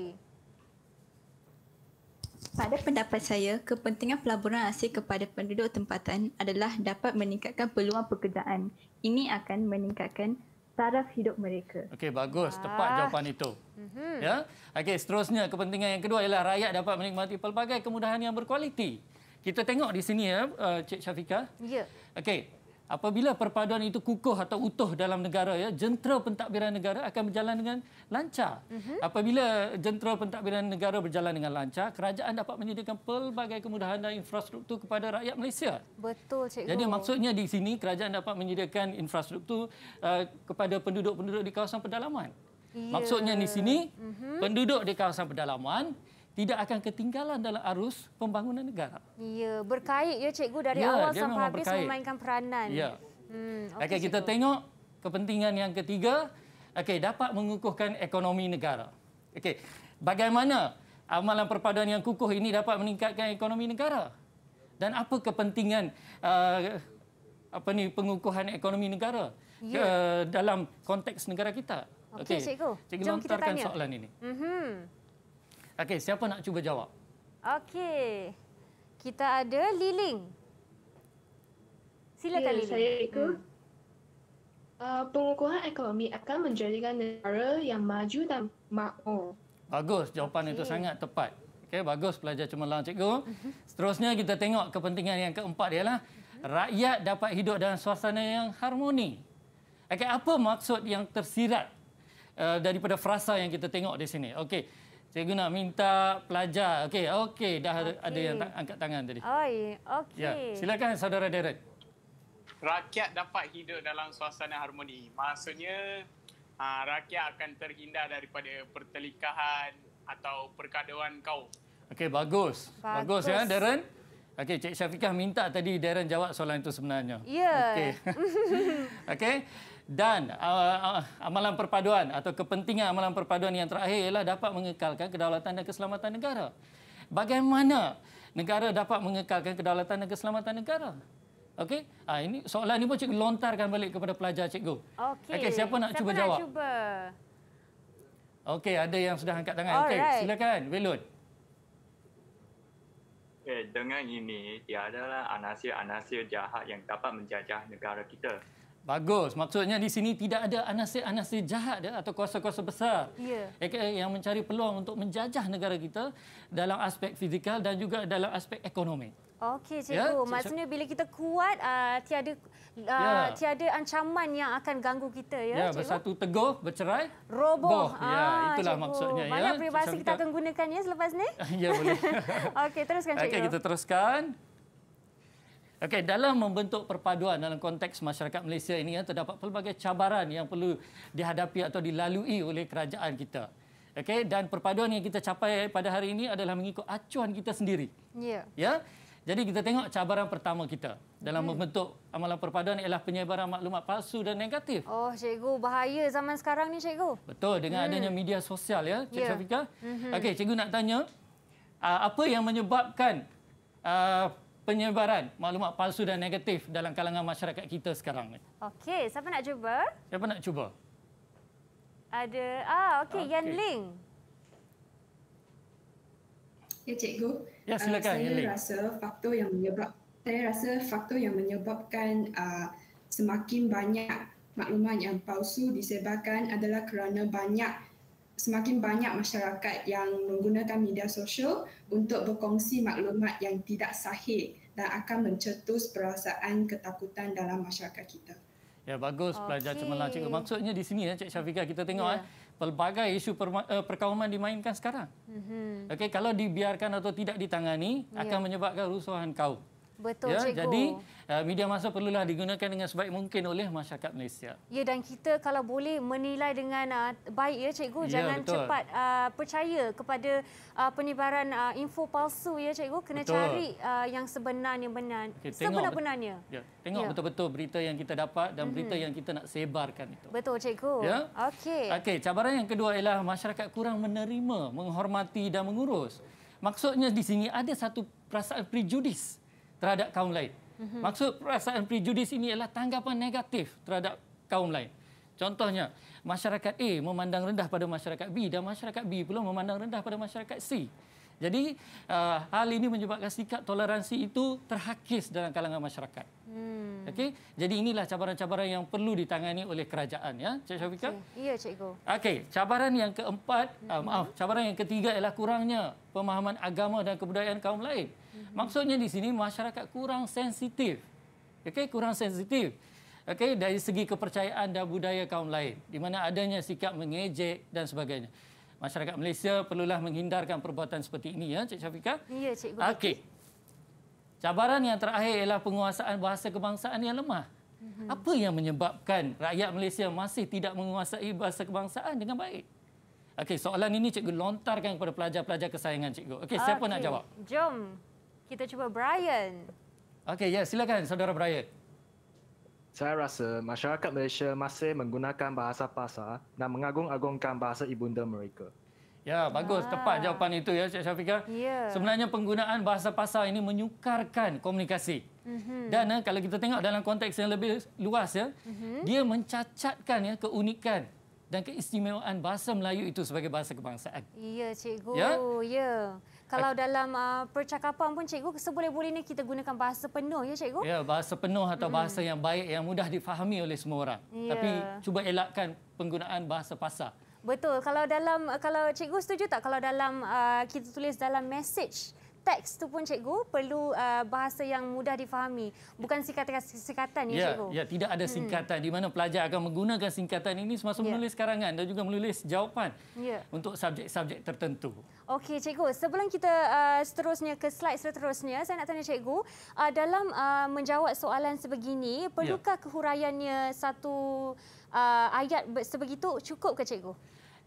Pada pendapat saya, kepentingan pelaburan asing kepada penduduk tempatan adalah dapat meningkatkan peluang pekerjaan. Ini akan meningkatkan taraf hidup mereka. Okey, bagus. Tepat ah. jawapan itu. Mm -hmm. Ya. Okey, seterusnya kepentingan yang kedua ialah rakyat dapat menikmati pelbagai kemudahan yang berkualiti. Kita tengok di sini ya, eh, Cik Syafika. Ya. Okey. Apabila perpaduan itu kukuh atau utuh dalam negara ya, jentera pentadbiran negara akan berjalan dengan lancar. Uh-huh. Apabila jentera pentadbiran negara berjalan dengan lancar, kerajaan dapat menyediakan pelbagai kemudahan dan infrastruktur kepada rakyat Malaysia. Betul, cikgu. Jadi maksudnya di sini kerajaan dapat menyediakan infrastruktur uh, kepada penduduk-penduduk di kawasan pedalaman. Yeah. Maksudnya di sini uh-huh. penduduk di kawasan pedalaman tidak akan ketinggalan dalam arus pembangunan negara. Ya, berkait ya cikgu dari ya, awal sampai habis berkait. memainkan peranan. Ya. Hmm, okay, okay, kita tengok kepentingan yang ketiga, okay, dapat mengukuhkan ekonomi negara. Okay, bagaimana amalan perpaduan yang kukuh ini dapat meningkatkan ekonomi negara? Dan apa kepentingan uh, apa ni pengukuhan ekonomi negara ya. uh, dalam konteks negara kita? Okey, okay, cikgu. cikgu. Jom kita tanya. soalan ini. Mm -hmm. Okey, siapa nak cuba jawab? Okey. Kita ada Liling. Silakan ya, Liling. Saya ikut. Hmm. Uh, pengukuhan ekonomi akan menjadikan negara yang maju dan makmur. Bagus. Jawapan okay. itu sangat tepat. Okay, bagus pelajar cemerlang cikgu. Mhm. Seterusnya kita tengok kepentingan yang keempat ialah mhm. rakyat dapat hidup dalam suasana yang harmoni. Okay, apa maksud yang tersirat uh, daripada frasa yang kita tengok di sini? Okay. Cikgu nak minta pelajar. Okey, okey, dah okay. ada yang angkat tangan tadi. Oi, ya, okey. Ya. Silakan saudara Derek. Rakyat dapat hidup dalam suasana harmoni. Maksudnya ha, rakyat akan terhindar daripada pertelikahan atau perkaduan kau. Okey, bagus. bagus. Ya, bagus ya, Darren. Okey, Cik Syafiqah minta tadi Darren jawab soalan itu sebenarnya. Ya. Yeah. Okey. okey dan uh, amalan perpaduan atau kepentingan amalan perpaduan yang terakhir ialah dapat mengekalkan kedaulatan dan keselamatan negara. Bagaimana negara dapat mengekalkan kedaulatan dan keselamatan negara? Okey, ah ini soalan ini pun cikgu lontarkan balik kepada pelajar cikgu. Okey. Okey, siapa nak siapa cuba nak jawab? Okey, ada yang sudah angkat tangan. Okey, silakan Belun. Okay, eh, dengan ini tiadalah anasir-anasir jahat yang dapat menjajah negara kita. Bagus. Maksudnya di sini tidak ada anasir-anasir jahat dia, ya, atau kuasa-kuasa besar yeah. Ya. yang mencari peluang untuk menjajah negara kita dalam aspek fizikal dan juga dalam aspek ekonomi. Okey, ya, cikgu. Yeah, cik Maksudnya bila kita kuat, uh, tiada uh, ah, yeah. tiada ancaman yang akan ganggu kita. Ya, yeah, bersatu teguh, bercerai. Roboh. Ya, ah, itulah cik maksudnya. Banyak ya. peribahasa kita akan gunakan ya, selepas ini. ya, boleh. Okey, teruskan cikgu. Okey, kita teruskan. Okey, dalam membentuk perpaduan dalam konteks masyarakat Malaysia ini, ya, terdapat pelbagai cabaran yang perlu dihadapi atau dilalui oleh kerajaan kita. Okey, dan perpaduan yang kita capai pada hari ini adalah mengikut acuan kita sendiri. Ya. Yeah. Ya. Jadi kita tengok cabaran pertama kita dalam hmm. membentuk amalan perpaduan ialah penyebaran maklumat palsu dan negatif. Oh, cikgu bahaya zaman sekarang ni cikgu. Betul, dengan hmm. adanya media sosial ya, Cik yeah. Ya. Safika. Mm-hmm. Okey, cikgu nak tanya ah, apa yang menyebabkan ah, penyebaran maklumat palsu dan negatif dalam kalangan masyarakat kita sekarang ni. Okey, siapa nak cuba? Siapa nak cuba? Ada ah okey okay. Yan Ling. Ya cikgu. Ya silakan uh, saya Yan Ling. Saya rasa faktor yang menyebab saya rasa faktor yang menyebabkan uh, semakin banyak maklumat yang palsu disebarkan adalah kerana banyak semakin banyak masyarakat yang menggunakan media sosial untuk berkongsi maklumat yang tidak sahih dan akan mencetus perasaan ketakutan dalam masyarakat kita. Ya bagus okay. pelajar cemerlang cikgu. Maksudnya di sini ya Cik Syafika kita tengok yeah. ya, eh, pelbagai isu per, uh, eh, dimainkan sekarang. Mm-hmm. Okey kalau dibiarkan atau tidak ditangani yeah. akan menyebabkan rusuhan kaum. Betul, ya, Cikgu. Jadi, uh, media masa perlulah digunakan dengan sebaik mungkin oleh masyarakat Malaysia. Ya, dan kita kalau boleh menilai dengan uh, baik, ya, Cikgu. Ya, jangan betul. cepat uh, percaya kepada uh, penyebaran uh, info palsu, ya, Cikgu. Kena betul. cari uh, yang sebenarnya benar. Okay, Sebenar-benarnya. Ya, tengok ya. betul-betul ya. berita yang kita dapat dan berita mhm. yang kita nak sebarkan itu. Betul, Cikgu. Ya? Okey. Okey, cabaran yang kedua ialah masyarakat kurang menerima, menghormati dan mengurus. Maksudnya di sini ada satu perasaan prejudis terhadap kaum lain. Mm-hmm. Maksud perasaan prejudis ini adalah tanggapan negatif terhadap kaum lain. Contohnya, masyarakat A memandang rendah pada masyarakat B dan masyarakat B pula memandang rendah pada masyarakat C. Jadi, uh, hal ini menyebabkan sikap toleransi itu terhakis dalam kalangan masyarakat. Hmm. Okey, jadi inilah cabaran-cabaran yang perlu ditangani oleh kerajaan ya, Cik Syafika. Iya, okay. cikgu. Okey, cabaran yang keempat, uh, mhm. maaf, cabaran yang ketiga adalah kurangnya pemahaman agama dan kebudayaan kaum lain. Mm-hmm. Maksudnya di sini masyarakat kurang sensitif. Okey, kurang sensitif. Okey, dari segi kepercayaan dan budaya kaum lain di mana adanya sikap mengejek dan sebagainya. Masyarakat Malaysia perlulah menghindarkan perbuatan seperti ini ya, Cik Syafika. Ya, Cikgu. Okey. Cabaran yang terakhir ialah penguasaan bahasa kebangsaan yang lemah. Mm-hmm. Apa yang menyebabkan rakyat Malaysia masih tidak menguasai bahasa kebangsaan dengan baik? Okey, soalan ini cikgu lontarkan kepada pelajar-pelajar kesayangan cikgu. Okey, siapa okay. nak jawab? Jom. Kita cuba Brian. Okey, ya, silakan saudara Brian. Saya rasa masyarakat Malaysia masih menggunakan bahasa pasar dan mengagung-agungkan bahasa ibunda mereka. Ya, bagus. Ah. Tepat jawapan itu ya, Cik Syafiqah. Ya. Sebenarnya penggunaan bahasa pasar ini menyukarkan komunikasi. Mhm. Dan eh, kalau kita tengok dalam konteks yang lebih luas ya, uh-huh. dia mencacatkan ya keunikan dan keistimewaan bahasa Melayu itu sebagai bahasa kebangsaan. Iya, cikgu. Ya. ya. Kalau dalam uh, percakapan pun cikgu seboleh-bolehnya kita gunakan bahasa penuh ya cikgu. Ya, bahasa penuh atau hmm. bahasa yang baik yang mudah difahami oleh semua orang. Yeah. Tapi cuba elakkan penggunaan bahasa pasar. Betul. Kalau dalam kalau cikgu setuju tak kalau dalam uh, kita tulis dalam message teks tu pun cikgu perlu uh, bahasa yang mudah difahami bukan singkatan-singkatan ya, ya cikgu ya tidak ada hmm. singkatan hmm. di mana pelajar akan menggunakan singkatan ini semasa ya. menulis karangan dan juga menulis jawapan ya. untuk subjek-subjek tertentu okey cikgu sebelum kita uh, seterusnya ke slide seterusnya saya nak tanya cikgu uh, dalam uh, menjawab soalan sebegini ya. perlukah ya. kehuraiannya satu uh, ayat sebegitu cukup ke cikgu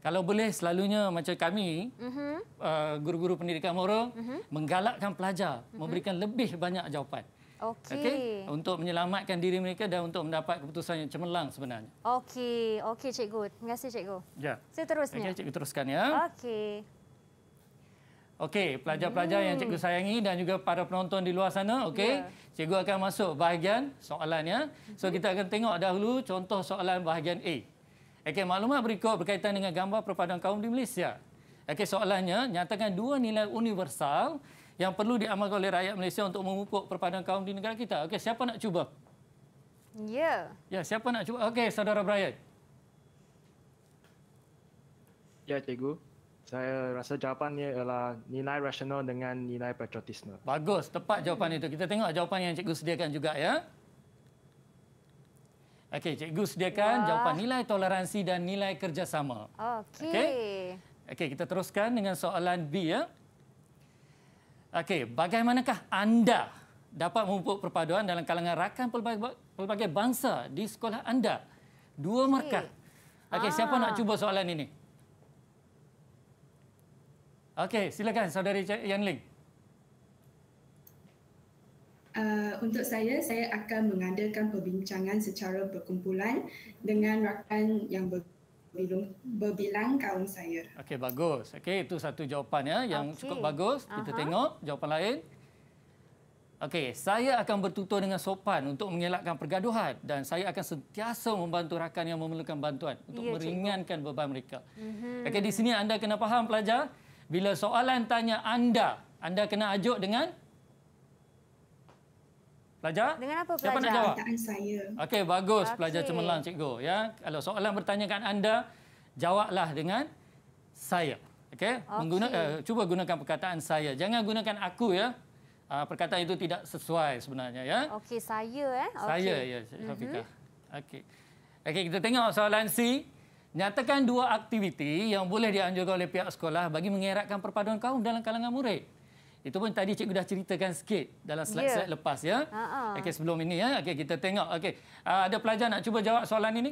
kalau boleh selalunya macam kami mhm. uh, guru-guru uh -huh. uh, pendidikan moral uh mhm. -huh. menggalakkan pelajar uh mhm. -huh. memberikan lebih banyak jawapan Okey. Okay? Untuk menyelamatkan diri mereka dan untuk mendapat keputusan yang cemerlang sebenarnya. Okey, okey cikgu. Terima kasih cikgu. Ya. Seterusnya. Okey, cikgu teruskan ya. Okey. Okey, pelajar-pelajar hmm. yang cikgu hmm. sayangi dan juga para penonton di luar sana, okey. Ya. Cikgu akan masuk bahagian soalannya. So kita akan tengok dahulu contoh soalan bahagian A. Okey, maklumat berikut berkaitan dengan gambar perpaduan kaum di Malaysia. Okay, soalannya, nyatakan dua nilai universal yang perlu diamalkan oleh rakyat Malaysia untuk memupuk perpaduan kaum di negara kita. Okay, siapa nak cuba? Ya. Yeah. Ya, siapa nak cuba? Okey, saudara Brian. Ya, cikgu. Saya rasa jawapannya adalah nilai rasional dengan nilai patriotisme. Bagus, tepat jawapan itu. Kita tengok jawapan yang cikgu sediakan juga ya. Okey, cikgu sediakan Wah. jawapan nilai toleransi dan nilai kerjasama. Okey. Okey, okay, kita teruskan dengan soalan B ya. Okey, bagaimanakah anda dapat memupuk perpaduan dalam kalangan rakan pelbagai, pelbagai bangsa di sekolah anda? Dua okay. markah. Okey, siapa nak ah. cuba soalan ini? Okey, silakan saudari Yanling. Ling. Eh, untuk saya, saya akan mengadakan perbincangan secara berkumpulan dengan rakan yang ber berbilang kaum saya. Okey, bagus. Okey, itu satu jawapan ya yang okay. cukup bagus. Kita Aha. tengok jawapan lain. Okey, saya akan bertutur dengan sopan untuk mengelakkan pergaduhan dan saya akan sentiasa membantu rakan yang memerlukan bantuan untuk ya, meringankan cikgu. beban mereka. Mm-hmm. Okey, di sini anda kena faham pelajar, bila soalan tanya anda, anda kena ajuk dengan Pelajar? Dengan apa pelajar? Siapa nak jawab? saya. Okey, bagus okay. pelajar cemerlang cikgu. Ya. Kalau soalan bertanyakan anda, jawablah dengan saya. Okey? Okay. Mengguna, uh, cuba gunakan perkataan saya. Jangan gunakan aku ya. Uh, perkataan itu tidak sesuai sebenarnya ya. Okey, saya eh. Okay. Saya ya, Safika. Mm -hmm. Okey. Okey, kita tengok soalan C. Nyatakan dua aktiviti yang boleh dianjurkan oleh pihak sekolah bagi mengeratkan perpaduan kaum dalam kalangan murid. Itu pun tadi cikgu dah ceritakan sikit dalam slide-slide yeah. slide lepas ya. Uh-huh. Okey sebelum ini ya. Okey kita tengok. Okey. Uh, ada pelajar nak cuba jawab soalan ini?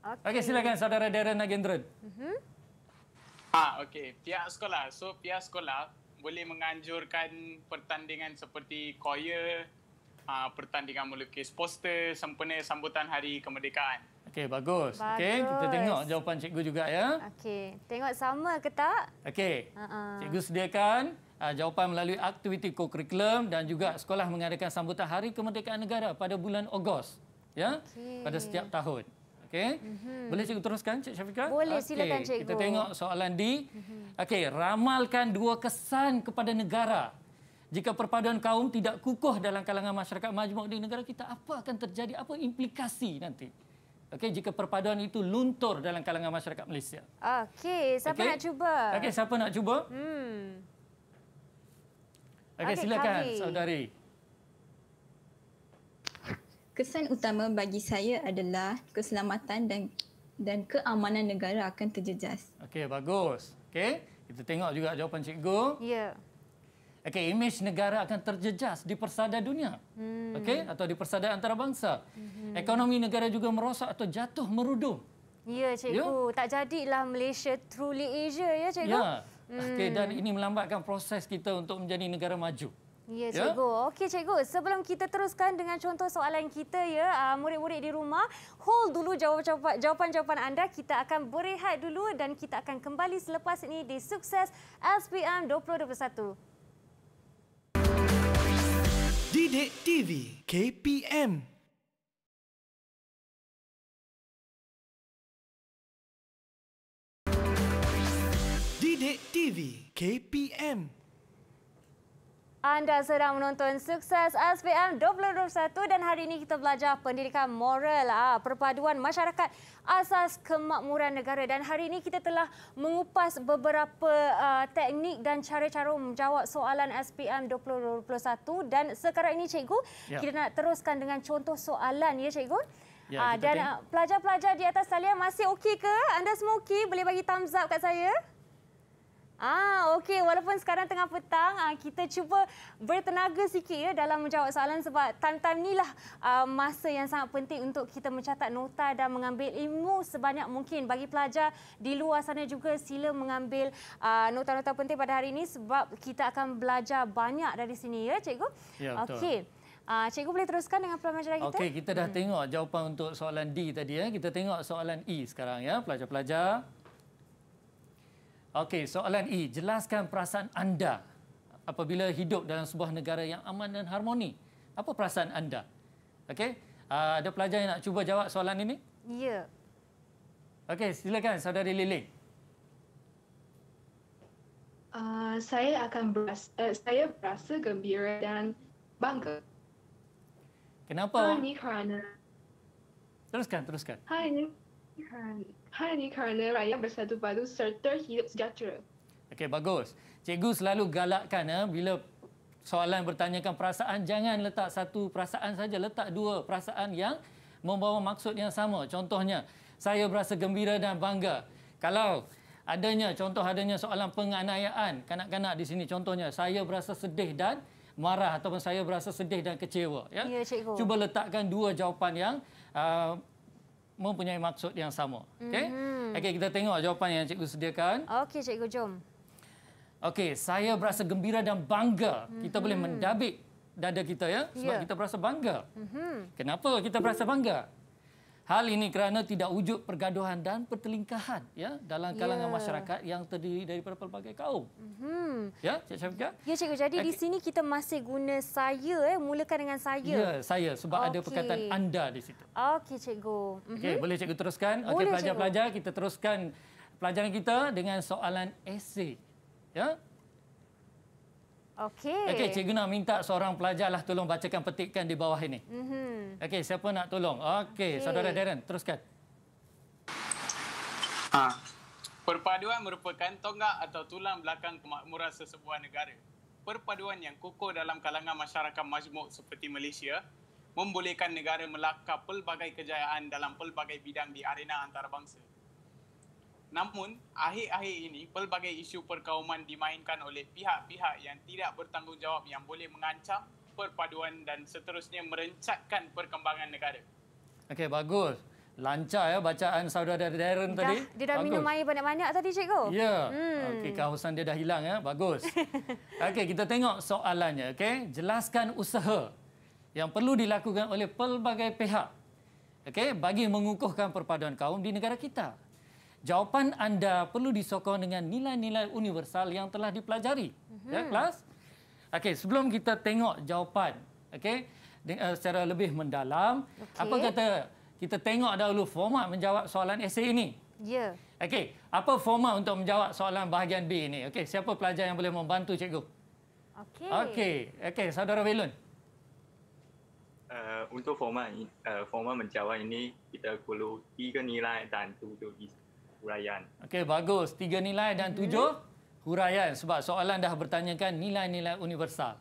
Okey. Okey silakan saudara Darren Nagendran. Uh-huh. Mhm. Ha, ah okey. Pihak sekolah. So pihak sekolah boleh menganjurkan pertandingan seperti choir, ha, uh, pertandingan melukis poster sempena sambutan hari kemerdekaan. Okey bagus. bagus. Okey kita tengok jawapan cikgu juga ya. Okey. Tengok sama ke tak? Okey. Uh-uh. Cikgu sediakan uh, jawapan melalui aktiviti kurikulum dan juga sekolah mengadakan sambutan Hari Kemerdekaan Negara pada bulan Ogos ya okay. pada setiap tahun. Okay, Mm -hmm. Boleh cikgu teruskan Cik Syafika? Boleh okay. silakan cikgu. Kita tengok soalan D. Mm -hmm. Okey, ramalkan dua kesan kepada negara. Jika perpaduan kaum tidak kukuh dalam kalangan masyarakat majmuk di negara kita, apa akan terjadi? Apa implikasi nanti? Okey, jika perpaduan itu luntur dalam kalangan masyarakat Malaysia. Okey, siapa okay. nak cuba? Okey, siapa nak cuba? Hmm. Okey, silakan Khair. saudari. Kesan utama bagi saya adalah keselamatan dan dan keamanan negara akan terjejas. Okey, bagus. Okey, kita tengok juga jawapan cikgu. Ya. Okey, imej negara akan terjejas di persada dunia. Hmm. Okey, atau di persada antarabangsa. Hmm. Ekonomi negara juga merosak atau jatuh merudum. Ya, cikgu. Ya? Tak jadilah Malaysia truly Asia ya, cikgu. Ya. Hmm. Okey dan hmm. ini melambatkan proses kita untuk menjadi negara maju. Ya, ya? cikgu. Ya? Okey cikgu, sebelum kita teruskan dengan contoh soalan kita ya, ah, murid-murid di rumah, hold dulu jawapan-jawapan anda. Kita akan berehat dulu dan kita akan kembali selepas ini di Sukses SPM 2021. Didik TV KPM Sidik TV KPM anda sedang menonton Sukses SPM 2021 dan hari ini kita belajar pendidikan moral ah, perpaduan masyarakat asas kemakmuran negara dan hari ini kita telah mengupas beberapa ah, teknik dan cara-cara menjawab soalan SPM 2021 dan sekarang ini cikgu ya. kita nak teruskan dengan contoh soalan ya cikgu ya, ah, dan pelajar-pelajar di atas talian masih okey ke anda semua okey boleh bagi thumbs up kat saya Ah, okey. Walaupun sekarang tengah petang, ah, kita cuba bertenaga sikit ya dalam menjawab soalan sebab time-time inilah uh, ah, masa yang sangat penting untuk kita mencatat nota dan mengambil ilmu sebanyak mungkin. Bagi pelajar di luar sana juga sila mengambil ah, nota-nota penting pada hari ini sebab kita akan belajar banyak dari sini ya, cikgu. Ya, betul. okey. Uh, cikgu boleh teruskan dengan pelajaran kita? Okey, kita dah hmm. tengok jawapan untuk soalan D tadi ya. Kita tengok soalan E sekarang ya, pelajar-pelajar. Okey, soalan E. Jelaskan perasaan anda apabila hidup dalam sebuah negara yang aman dan harmoni. Apa perasaan anda? Okey, ah, ada pelajar yang nak cuba jawab soalan ini? Ya. Okey, silakan saudari Lili. Uh, ah, saya akan berasa, uh, eh, saya berasa gembira dan bangga. Kenapa? Ini kerana... Teruskan, teruskan. Hai, ini kerana hari kerana rakyat bersatu padu serta hidup sejahtera. Okey, bagus. Cikgu selalu galakkan eh, bila soalan bertanyakan perasaan, jangan letak satu perasaan saja, letak dua perasaan yang membawa maksud yang sama. Contohnya, saya berasa gembira dan bangga. Kalau adanya, contoh adanya soalan penganayaan kanak-kanak di sini, contohnya saya berasa sedih dan marah ataupun saya berasa sedih dan kecewa. Ya, ya cikgu. Cuba letakkan dua jawapan yang uh, mempunyai maksud yang sama. Okey. Mm -hmm. Okey, kita tengok jawapan yang cikgu sediakan. Okey, cikgu jom. Okey, saya berasa gembira dan bangga. Mm -hmm. Kita boleh mhm. mendabik dada kita ya sebab yeah. kita berasa bangga. Mm -hmm. Kenapa kita berasa bangga? Hal ini kerana tidak wujud pergaduhan dan pertelingkahan ya dalam kalangan yeah. masyarakat yang terdiri daripada pelbagai kaum. Mm-hmm. Ya, Cik Syafiqah? Ya, Cikgu. Jadi okay. di sini kita masih guna saya eh mulakan dengan saya. Ya, saya sebab okay. ada perkataan anda di situ. Okey, cikgu. Mm-hmm. Okey, boleh cikgu teruskan? Okey, pelajar-pelajar kita teruskan pelajaran kita dengan soalan esei. Ya. Okey. Okey, Cikgu nak minta seorang pelajarlah tolong bacakan petikan di bawah ini. Mm Okey, siapa nak tolong? Okey, okay. saudara Darren, teruskan. Ha. Perpaduan merupakan tonggak atau tulang belakang kemakmuran sesebuah negara. Perpaduan yang kukuh dalam kalangan masyarakat majmuk seperti Malaysia membolehkan negara melaka pelbagai kejayaan dalam pelbagai bidang di arena antarabangsa. Namun, akhir-akhir ini pelbagai isu perkauman dimainkan oleh pihak-pihak yang tidak bertanggungjawab yang boleh mengancam perpaduan dan seterusnya merencatkan perkembangan negara. Okey, bagus. Lancar ya bacaan saudara Darren dah, tadi. Dia dah bagus. minum air banyak-banyak tadi, cikgu. Ya. Yeah. Hmm. Okey, kawasan dia dah hilang ya. Bagus. Okey, kita tengok soalannya. Okey, jelaskan usaha yang perlu dilakukan oleh pelbagai pihak. Okey, bagi mengukuhkan perpaduan kaum di negara kita jawapan anda perlu disokong dengan nilai-nilai universal yang telah dipelajari. Mm-hmm. Ya, kelas? Okey, sebelum kita tengok jawapan, okey, de- uh, secara lebih mendalam, okay. apa kata kita tengok dahulu format menjawab soalan esei ini? Ya. Yeah. Okey, apa format untuk menjawab soalan bahagian B ini? Okey, siapa pelajar yang boleh membantu cikgu? Okey. Okey, okey, saudara Velun. Uh, eh, untuk format uh, format menjawab ini kita perlu tiga nilai dan tujuh isu huraian. Okey, bagus. Tiga nilai dan hmm. tujuh huraian. Sebab soalan dah bertanyakan nilai-nilai universal.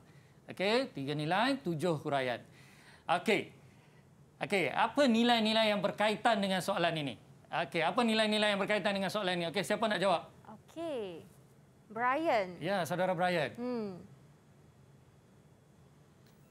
Okey, tiga nilai, tujuh huraian. Okey. Okey, apa nilai-nilai yang berkaitan dengan soalan ini? Okey, apa nilai-nilai yang berkaitan dengan soalan ini? Okey, siapa nak jawab? Okey. Brian. Ya, saudara Brian. Hmm.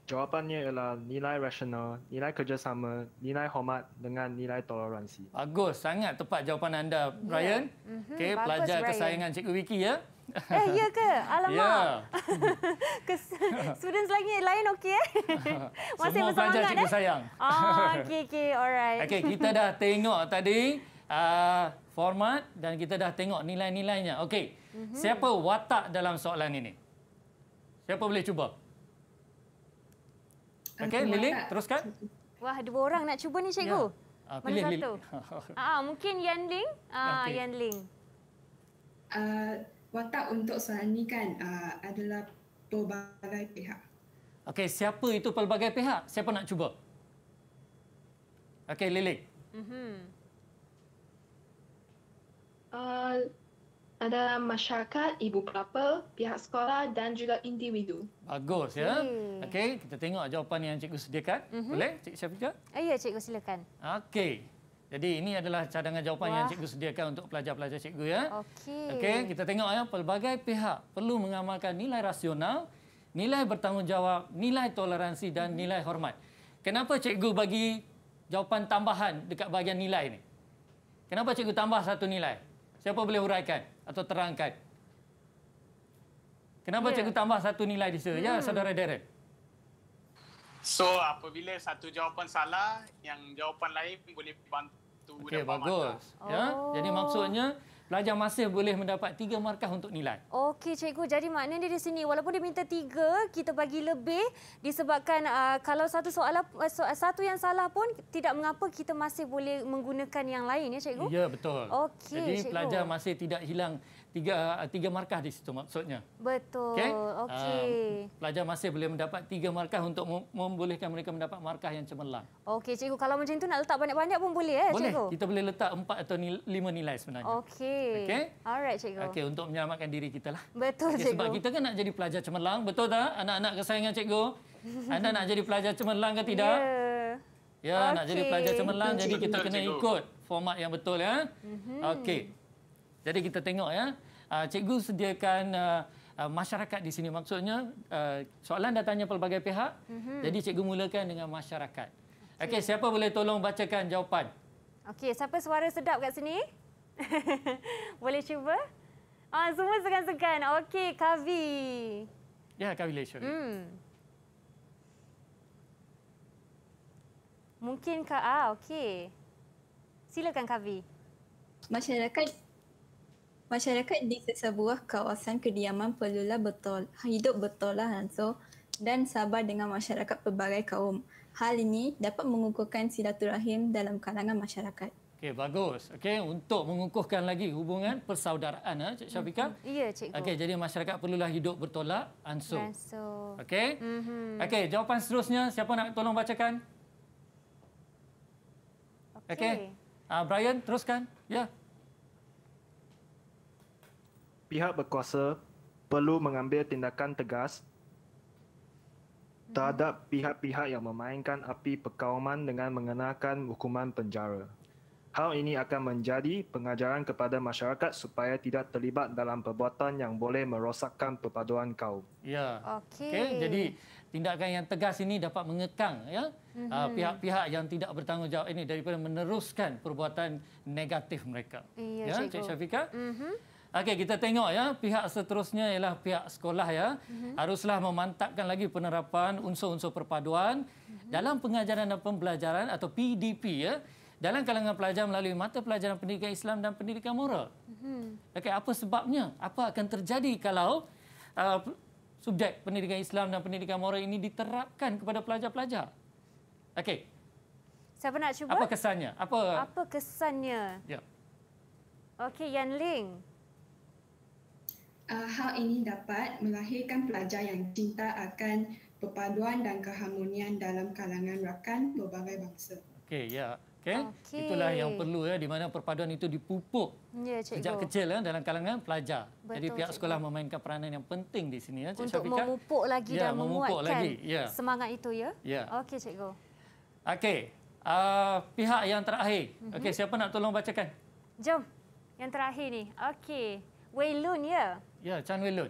Jawapannya ialah nilai rasional, nilai kerjasama, nilai hormat dengan nilai toleransi. Bagus, sangat tepat jawapan anda, ya. Ryan. Yeah. Mm-hmm. Okey, pelajar Ryan. kesayangan Cikgu Wiki ya. Eh, ya ke? Alamak. Ya. Yeah. students lagi lain okey eh? Masih Semua pelajar cikgu eh? sayang. Ah, oh, okey okey, alright. Okey, kita dah tengok tadi uh, format dan kita dah tengok nilai-nilainya. Okey. Mm-hmm. Siapa watak dalam soalan ini? Siapa boleh cuba? Okey, Lily, teruskan. Wah, dua orang nak cuba ni, cikgu. Ya. Uh, pilih, Mana satu? Ah, uh, mungkin Yan Ling. Ah, ya, okay. Yan Ling. Uh, watak untuk soalan ini kan uh, adalah pelbagai pihak. Okey, siapa itu pelbagai pihak? Siapa nak cuba? Okey, Lily. Uh -huh. Uh ada masyarakat, ibu bapa, pihak sekolah dan juga individu. Bagus ya. Hmm. Okey, kita tengok jawapan yang cikgu sediakan. Mm -hmm. Boleh Cik Syafiqa? Eh, ah, ya, cikgu silakan. Okey. Jadi ini adalah cadangan jawapan Wah. yang cikgu sediakan untuk pelajar-pelajar cikgu ya. Okey. Okey, kita tengok ya pelbagai pihak perlu mengamalkan nilai rasional, nilai bertanggungjawab, nilai toleransi dan hmm. nilai hormat. Kenapa cikgu bagi jawapan tambahan dekat bahagian nilai ini? Kenapa cikgu tambah satu nilai? Siapa boleh huraikan atau terangkan? Kenapa yeah. cikgu tambah satu nilai di sini? Ya, hmm. Ya, saudara Darren. So, apabila satu jawapan salah, yang jawapan lain boleh bantu okay, dapat bagus. Okey, bagus. Ya? Oh. Jadi maksudnya, oh pelajar masih boleh mendapat tiga markah untuk nilai. Okey cikgu, jadi maknanya di sini walaupun dia minta tiga, kita bagi lebih disebabkan uh, kalau satu soalan uh, so, uh, satu yang salah pun tidak mengapa kita masih boleh menggunakan yang lain ya cikgu. Ya betul. Okey. Jadi cikgu. pelajar masih tidak hilang tiga ah, tiga markah di situ maksudnya. Betul. Okey. Okay. Um, ah, pelajar masih boleh mendapat tiga markah untuk membolehkan mereka mendapat markah yang cemerlang. Okey cikgu, kalau macam tu nak letak banyak-banyak pun boleh eh boleh. cikgu? Boleh. Kita boleh letak empat atau ni, lima nilai sebenarnya. Okey. Okey. Alright cikgu. Okey, untuk menyelamatkan diri kita lah. Betul okay, cikgu. Sebab kita kan nak jadi pelajar cemerlang, betul tak? Anak-anak kesayangan cikgu. Anda nak jadi pelajar cemerlang ke tidak? Ya. Yeah. Ya, okay. nak jadi pelajar cemerlang jadi kita kena ikut format yang betul ya. Mm -hmm. Okey. Jadi kita tengok ya. Ah, cikgu sediakan ah, ah, masyarakat di sini. Maksudnya soalan dah tanya pelbagai pihak. Mm -hmm. Jadi cikgu mulakan dengan masyarakat. Okey, okay, siapa boleh tolong bacakan jawapan? Okey, siapa suara sedap kat sini? boleh cuba? Ah, semua segan-segan. Okey, Kavi. Ya, Kavi Leisure. Hmm. Mungkin Kak, ah, okey. Silakan Kavi. Masyarakat Masyarakat di sebuah kawasan kediaman perlulah betul, ha, hidup betul lah so, dan sabar dengan masyarakat pelbagai kaum. Hal ini dapat mengukuhkan silaturahim dalam kalangan masyarakat. Okey, bagus. Okey, untuk mengukuhkan lagi hubungan persaudaraan, ya, Cik Syafiqah. Mm -hmm. Ya, Cikgu. Okey, jadi masyarakat perlulah hidup bertolak, ansur. Ansur. Okey? Mm -hmm. Okey, jawapan seterusnya, siapa nak tolong bacakan? Okey. Okay. Uh, ah, Brian, teruskan. Ya. Yeah pihak berkuasa perlu mengambil tindakan tegas terhadap hmm. pihak-pihak yang memainkan api perkauman dengan mengenakan hukuman penjara. Hal ini akan menjadi pengajaran kepada masyarakat supaya tidak terlibat dalam perbuatan yang boleh merosakkan perpaduan kaum. Ya. Okey. Okay, jadi tindakan yang tegas ini dapat mengekang ya mm-hmm. pihak-pihak yang tidak bertanggungjawab ini daripada meneruskan perbuatan negatif mereka. Ya, ya Cik Syafika. Mhm. Okey, kita tengok ya. Pihak seterusnya ialah pihak sekolah ya. Mm-hmm. Haruslah memantapkan lagi penerapan unsur-unsur perpaduan mm-hmm. dalam pengajaran dan pembelajaran atau PDP ya dalam kalangan pelajar melalui mata pelajaran pendidikan Islam dan pendidikan moral. Mm-hmm. Okey, apa sebabnya? Apa akan terjadi kalau uh, subjek pendidikan Islam dan pendidikan moral ini diterapkan kepada pelajar-pelajar? Okey. Siapa nak cuba? Apa kesannya? Apa Apa kesannya? Ya. Okey, Yan Ling uh, hal ini dapat melahirkan pelajar yang cinta akan perpaduan dan keharmonian dalam kalangan rakan berbagai bangsa. Okey, ya. Yeah. Okay. Okay. Itulah yang perlu ya, di mana perpaduan itu dipupuk ya, sejak kecil ya, dalam kalangan pelajar. Betul, Jadi pihak cikgu. sekolah memainkan peranan yang penting di sini. Ya, Untuk Syafika. memupuk lagi ya, dan memuatkan lagi. Ya. semangat itu. ya. ya. Okey, Cikgu. Okey, uh, pihak yang terakhir. Mm -hmm. Okey, siapa nak tolong bacakan? Jom, yang terakhir ni. Okey, Wei ya. Ya, Chan Welut.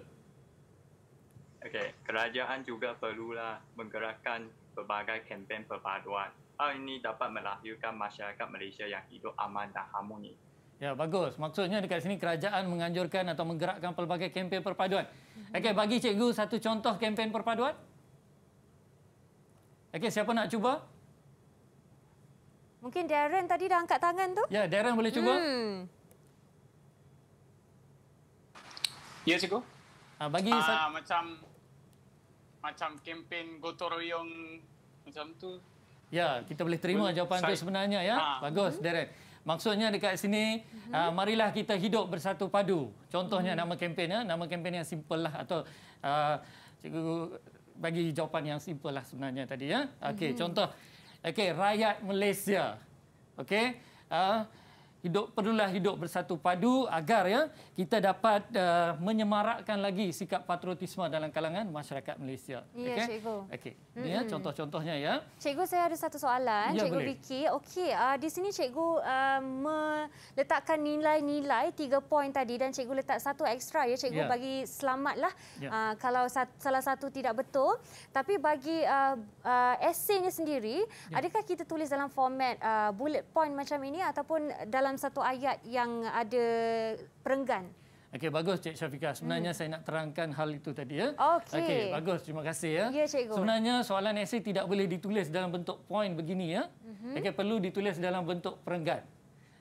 Okey, kerajaan juga perlulah menggerakkan pelbagai kempen perpaduan. Hal ini dapat melahirkan masyarakat Malaysia yang hidup aman dan harmoni. Ya, bagus. Maksudnya dekat sini kerajaan menganjurkan atau menggerakkan pelbagai kempen perpaduan. Mhm. Okey, bagi cikgu satu contoh kempen perpaduan. Okey, siapa nak cuba? Mungkin Darren tadi dah angkat tangan tu. Ya, Darren boleh cuba. Hmm. Ya cikgu. Ah bagi ah, sat- macam macam kempen gotong royong macam tu. Ya, kita boleh terima boleh. jawapan Sorry. tu sebenarnya ya. Ha. Bagus Darren. Maksudnya dekat sini uh-huh. uh, marilah kita hidup bersatu padu. Contohnya uh-huh. nama kempen ya, nama kempen yang simple lah atau uh, cikgu bagi jawapan yang simple lah sebenarnya tadi ya. Okey, uh-huh. contoh. Okey, rakyat Malaysia. Okey. Uh, hidup perlulah hidup bersatu padu agar ya kita dapat uh, menyemarakkan lagi sikap patriotisme dalam kalangan masyarakat Malaysia. Ya, okay? cikgu. Okey. Ini hmm. ya contoh-contohnya ya. Cikgu saya ada satu soalan, ya, cikgu Biki. Okey, uh, di sini cikgu uh, meletakkan nilai-nilai tiga poin tadi dan cikgu letak satu ekstra ya cikgu ya. bagi selamatlah ya. uh, kalau satu, salah satu tidak betul. Tapi bagi uh, uh, esainya sendiri, ya. adakah kita tulis dalam format uh, bullet point macam ini ataupun dalam dalam satu ayat yang ada perenggan. Okey bagus Cik Syafiqah. Sebenarnya hmm. saya nak terangkan hal itu tadi ya. Okey okay, bagus terima kasih ya. Ya Sebenarnya soalan esei tidak boleh ditulis dalam bentuk poin begini ya. Hmm. Okey perlu ditulis dalam bentuk perenggan.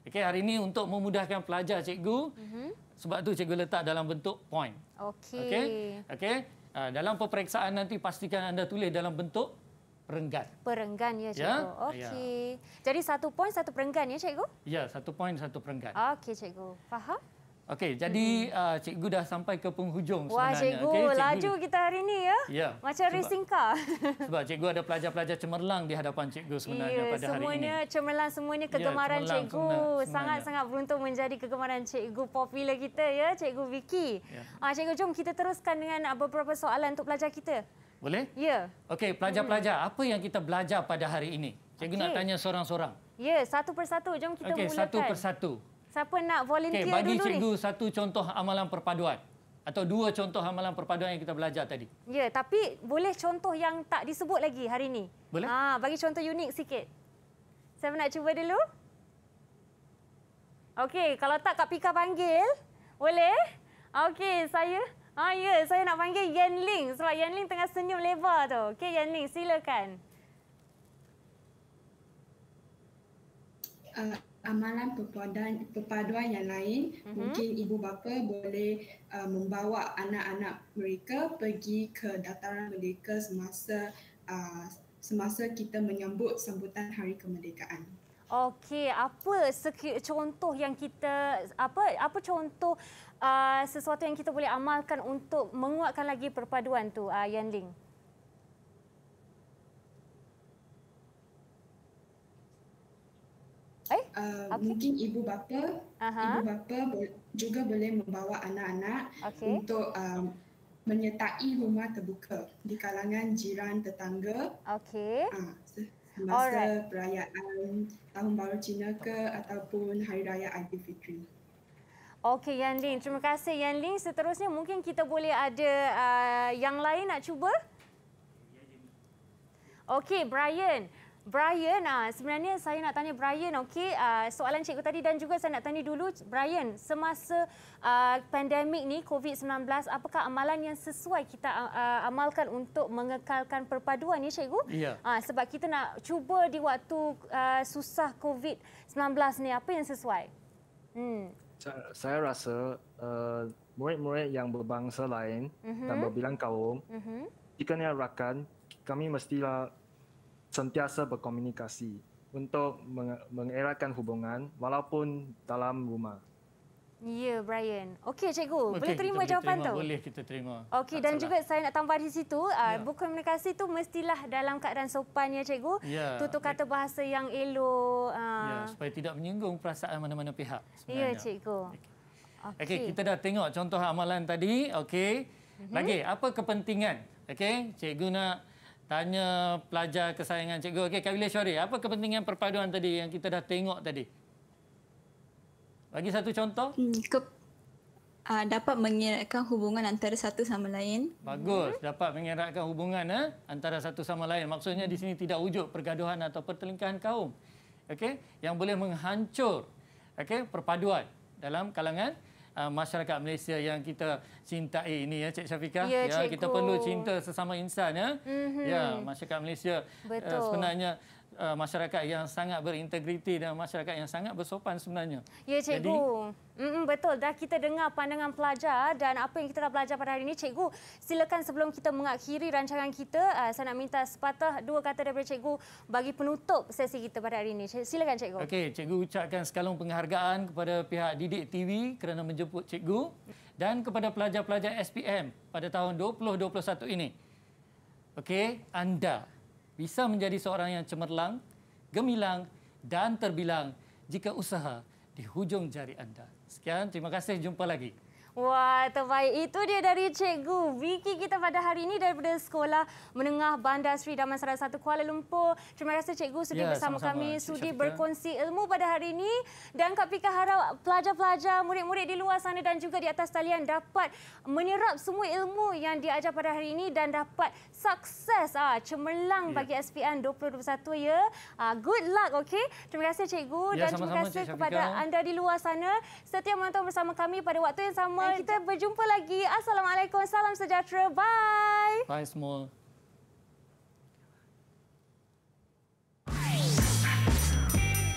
Okey hari ini untuk memudahkan pelajar cikgu. Hmm. Sebab tu cikgu letak dalam bentuk point. Okey. Okey. Okay. Uh, ah, dalam peperiksaan nanti pastikan anda tulis dalam bentuk perenggan. Perenggan ya, cikgu. Ya? Okey. Ya. Jadi satu poin satu perenggan ya, cikgu? Ya, satu poin satu perenggan. Okey, cikgu. Faham? Okey, jadi hmm. uh, cikgu dah sampai ke penghujung Wah, sebenarnya. Wah, cikgu, okay, cikgu, laju kita hari ini ya. ya. Macam sebab, racing car. sebab cikgu ada pelajar-pelajar cemerlang di hadapan cikgu sebenarnya ya, pada hari ini. Semuanya cemerlang, semuanya ya, kegemaran ya, cemerlang, cikgu. Sangat-sangat beruntung menjadi kegemaran cikgu popular kita ya, cikgu Vicky. Ya. Uh, cikgu, jom kita teruskan dengan uh, beberapa soalan untuk pelajar kita. Boleh? Ya. Okey, pelajar-pelajar, hmm. apa yang kita belajar pada hari ini? Cikgu okay. nak tanya seorang-seorang. Ya, satu persatu. Jom kita okay, mulakan. Satu persatu. Siapa nak volunteer okay, bagi dulu? Bagi cikgu ni? satu contoh amalan perpaduan. Atau dua contoh amalan perpaduan yang kita belajar tadi. Ya, tapi boleh contoh yang tak disebut lagi hari ini? Boleh. Ha, bagi contoh unik sikit. Siapa nak cuba dulu? Okey, kalau tak Kak Pika panggil. Boleh? Okey, saya... Ah ya, saya nak panggil Yan Ling sebab Yan Ling tengah senyum lebar tu. Okey Yan Ling, silakan. Uh, amalan perpaduan, perpaduan yang lain, uh mhm. -huh. mungkin ibu bapa boleh uh, membawa anak-anak mereka pergi ke dataran mereka semasa uh, semasa kita menyambut sambutan Hari Kemerdekaan. Okey, apa contoh yang kita apa apa contoh uh, sesuatu yang kita boleh amalkan untuk menguatkan lagi perpaduan tu uh, Yan Ling? Eh? Uh, ah, okay. mungkin ibu bapa uh-huh. ibu bapa juga boleh membawa anak-anak okay. untuk um, menyertai rumah terbuka di kalangan jiran tetangga. Okey. Uh, masa Alright. perayaan Tahun Baru Cina ke ataupun Hari Raya Aidilfitri. Okey Yan Ling, terima kasih Yan Ling. Seterusnya mungkin kita boleh ada uh, yang lain nak cuba? Okey Okey Brian. Brian, ah, sebenarnya saya nak tanya Brian, okey, ah, soalan cikgu tadi dan juga saya nak tanya dulu, Brian, semasa ah, pandemik ni COVID-19, apakah amalan yang sesuai kita ah, ah, amalkan untuk mengekalkan perpaduan ni, cikgu? Ya. Ah, sebab kita nak cuba di waktu ah, susah COVID-19 ni, apa yang sesuai? Hmm. Saya, rasa uh, murid-murid yang berbangsa lain uh-huh. Mhm. dan berbilang kaum, uh-huh. jika ni rakan, kami mestilah sentiasa berkomunikasi untuk mengeratkan hubungan walaupun dalam rumah. Ya, Brian. Okey, cikgu. Okay, boleh terima boleh jawapan terima, tu? Boleh kita terima. Okey, dan salah. juga saya nak tambah di situ, uh, ya. uh, berkomunikasi tu mestilah dalam keadaan sopan ya, cikgu. Ya. Tutur kata bahasa yang elok. Uh. Ya, supaya tidak menyinggung perasaan mana-mana pihak ya, sebenarnya. Ya, cikgu. Okey, okay. okay, kita dah tengok contoh amalan tadi. Okey. Mhm. Lagi, mm -hmm. apa kepentingan? Okey, cikgu nak tanya pelajar kesayangan cikgu. Okey, Kak Wilis Syari, apa kepentingan perpaduan tadi yang kita dah tengok tadi? Bagi satu contoh. Hmm, Uh, dapat mengeratkan hubungan antara satu sama lain. Bagus. Dapat mengeratkan hubungan eh, antara satu sama lain. Maksudnya di sini tidak wujud pergaduhan atau pertelingkahan kaum. Okey, yang boleh menghancur okey perpaduan dalam kalangan uh, masyarakat Malaysia yang kita cintai ini ya Cik Syafiqah. Ya, ya kita perlu cinta sesama insan ya. Mm-hmm. Ya, masyarakat Malaysia Uh, sebenarnya uh, masyarakat yang sangat berintegriti dan masyarakat yang sangat bersopan sebenarnya. Ya, Cikgu. Jadi, mm -mm, betul, dah kita dengar pandangan pelajar dan apa yang kita dah belajar pada hari ini. Cikgu, silakan sebelum kita mengakhiri rancangan kita, uh, saya nak minta sepatah dua kata daripada Cikgu bagi penutup sesi kita pada hari ini. Silakan, Cikgu. Okey, Cikgu ucapkan sekalung penghargaan kepada pihak Didik TV kerana menjemput Cikgu dan kepada pelajar-pelajar SPM pada tahun 2021 ini. Okey, anda bisa menjadi seorang yang cemerlang, gemilang dan terbilang jika usaha di hujung jari anda. Sekian, terima kasih, jumpa lagi. Wah, terbaik. Itu dia dari Cikgu Vicky kita pada hari ini daripada Sekolah Menengah Bandar Seri Damansara 1 Kuala Lumpur. Terima kasih Cikgu sudah ya, bersama sama -sama. kami, sudi berkongsi ilmu pada hari ini. Dan Kak Pika harap pelajar-pelajar, murid-murid di luar sana dan juga di atas talian dapat menyerap semua ilmu yang diajar pada hari ini dan dapat sukses ah, cemerlang ya. bagi SPM 2021. ya. Ah, good luck, okey? Terima kasih Cikgu ya, dan sama -sama, terima kasih Cik kepada anda di luar sana setia menonton bersama kami pada waktu yang Sama semua. Bye. Kita berjumpa lagi. Assalamualaikum. Salam sejahtera. Bye. Bye semua.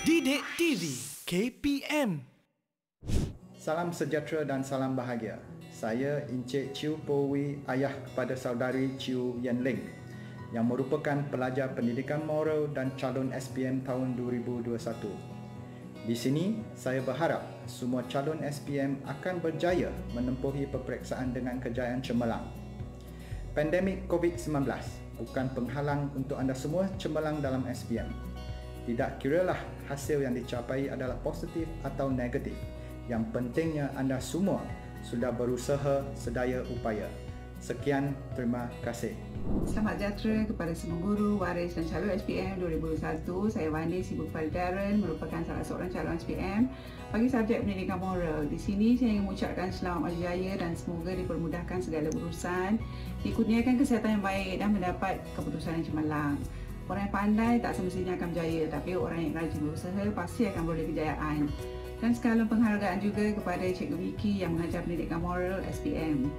Didik TV KPM. Salam sejahtera dan salam bahagia. Saya Encik Chiu Wei ayah kepada saudari Chiu Yen Ling yang merupakan pelajar pendidikan moral dan calon SPM tahun 2021. Di sini, saya berharap semua calon SPM akan berjaya menempuhi peperiksaan dengan kejayaan cemerlang. Pandemik COVID-19 bukan penghalang untuk anda semua cemerlang dalam SPM. Tidak kiralah hasil yang dicapai adalah positif atau negatif. Yang pentingnya anda semua sudah berusaha sedaya upaya. Sekian, terima kasih. Selamat sejahtera kepada semua guru, waris dan calon SPM 2021. Saya Wandi Sibu Faldaren, merupakan salah seorang calon SPM bagi subjek pendidikan moral. Di sini saya ingin mengucapkan selamat jaya dan semoga dipermudahkan segala urusan, dikurniakan kesihatan yang baik dan mendapat keputusan yang cemerlang. Orang yang pandai tak semestinya akan berjaya, tapi orang yang rajin berusaha pasti akan boleh kejayaan. Dan sekalian penghargaan juga kepada Cikgu Vicky yang mengajar pendidikan moral SPM.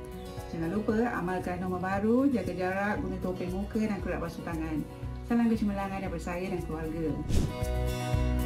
Jangan lupa amalkan norma baru, jaga jarak, guna topeng muka dan kerap basuh tangan. Salam kecemerlangan daripada saya dan keluarga.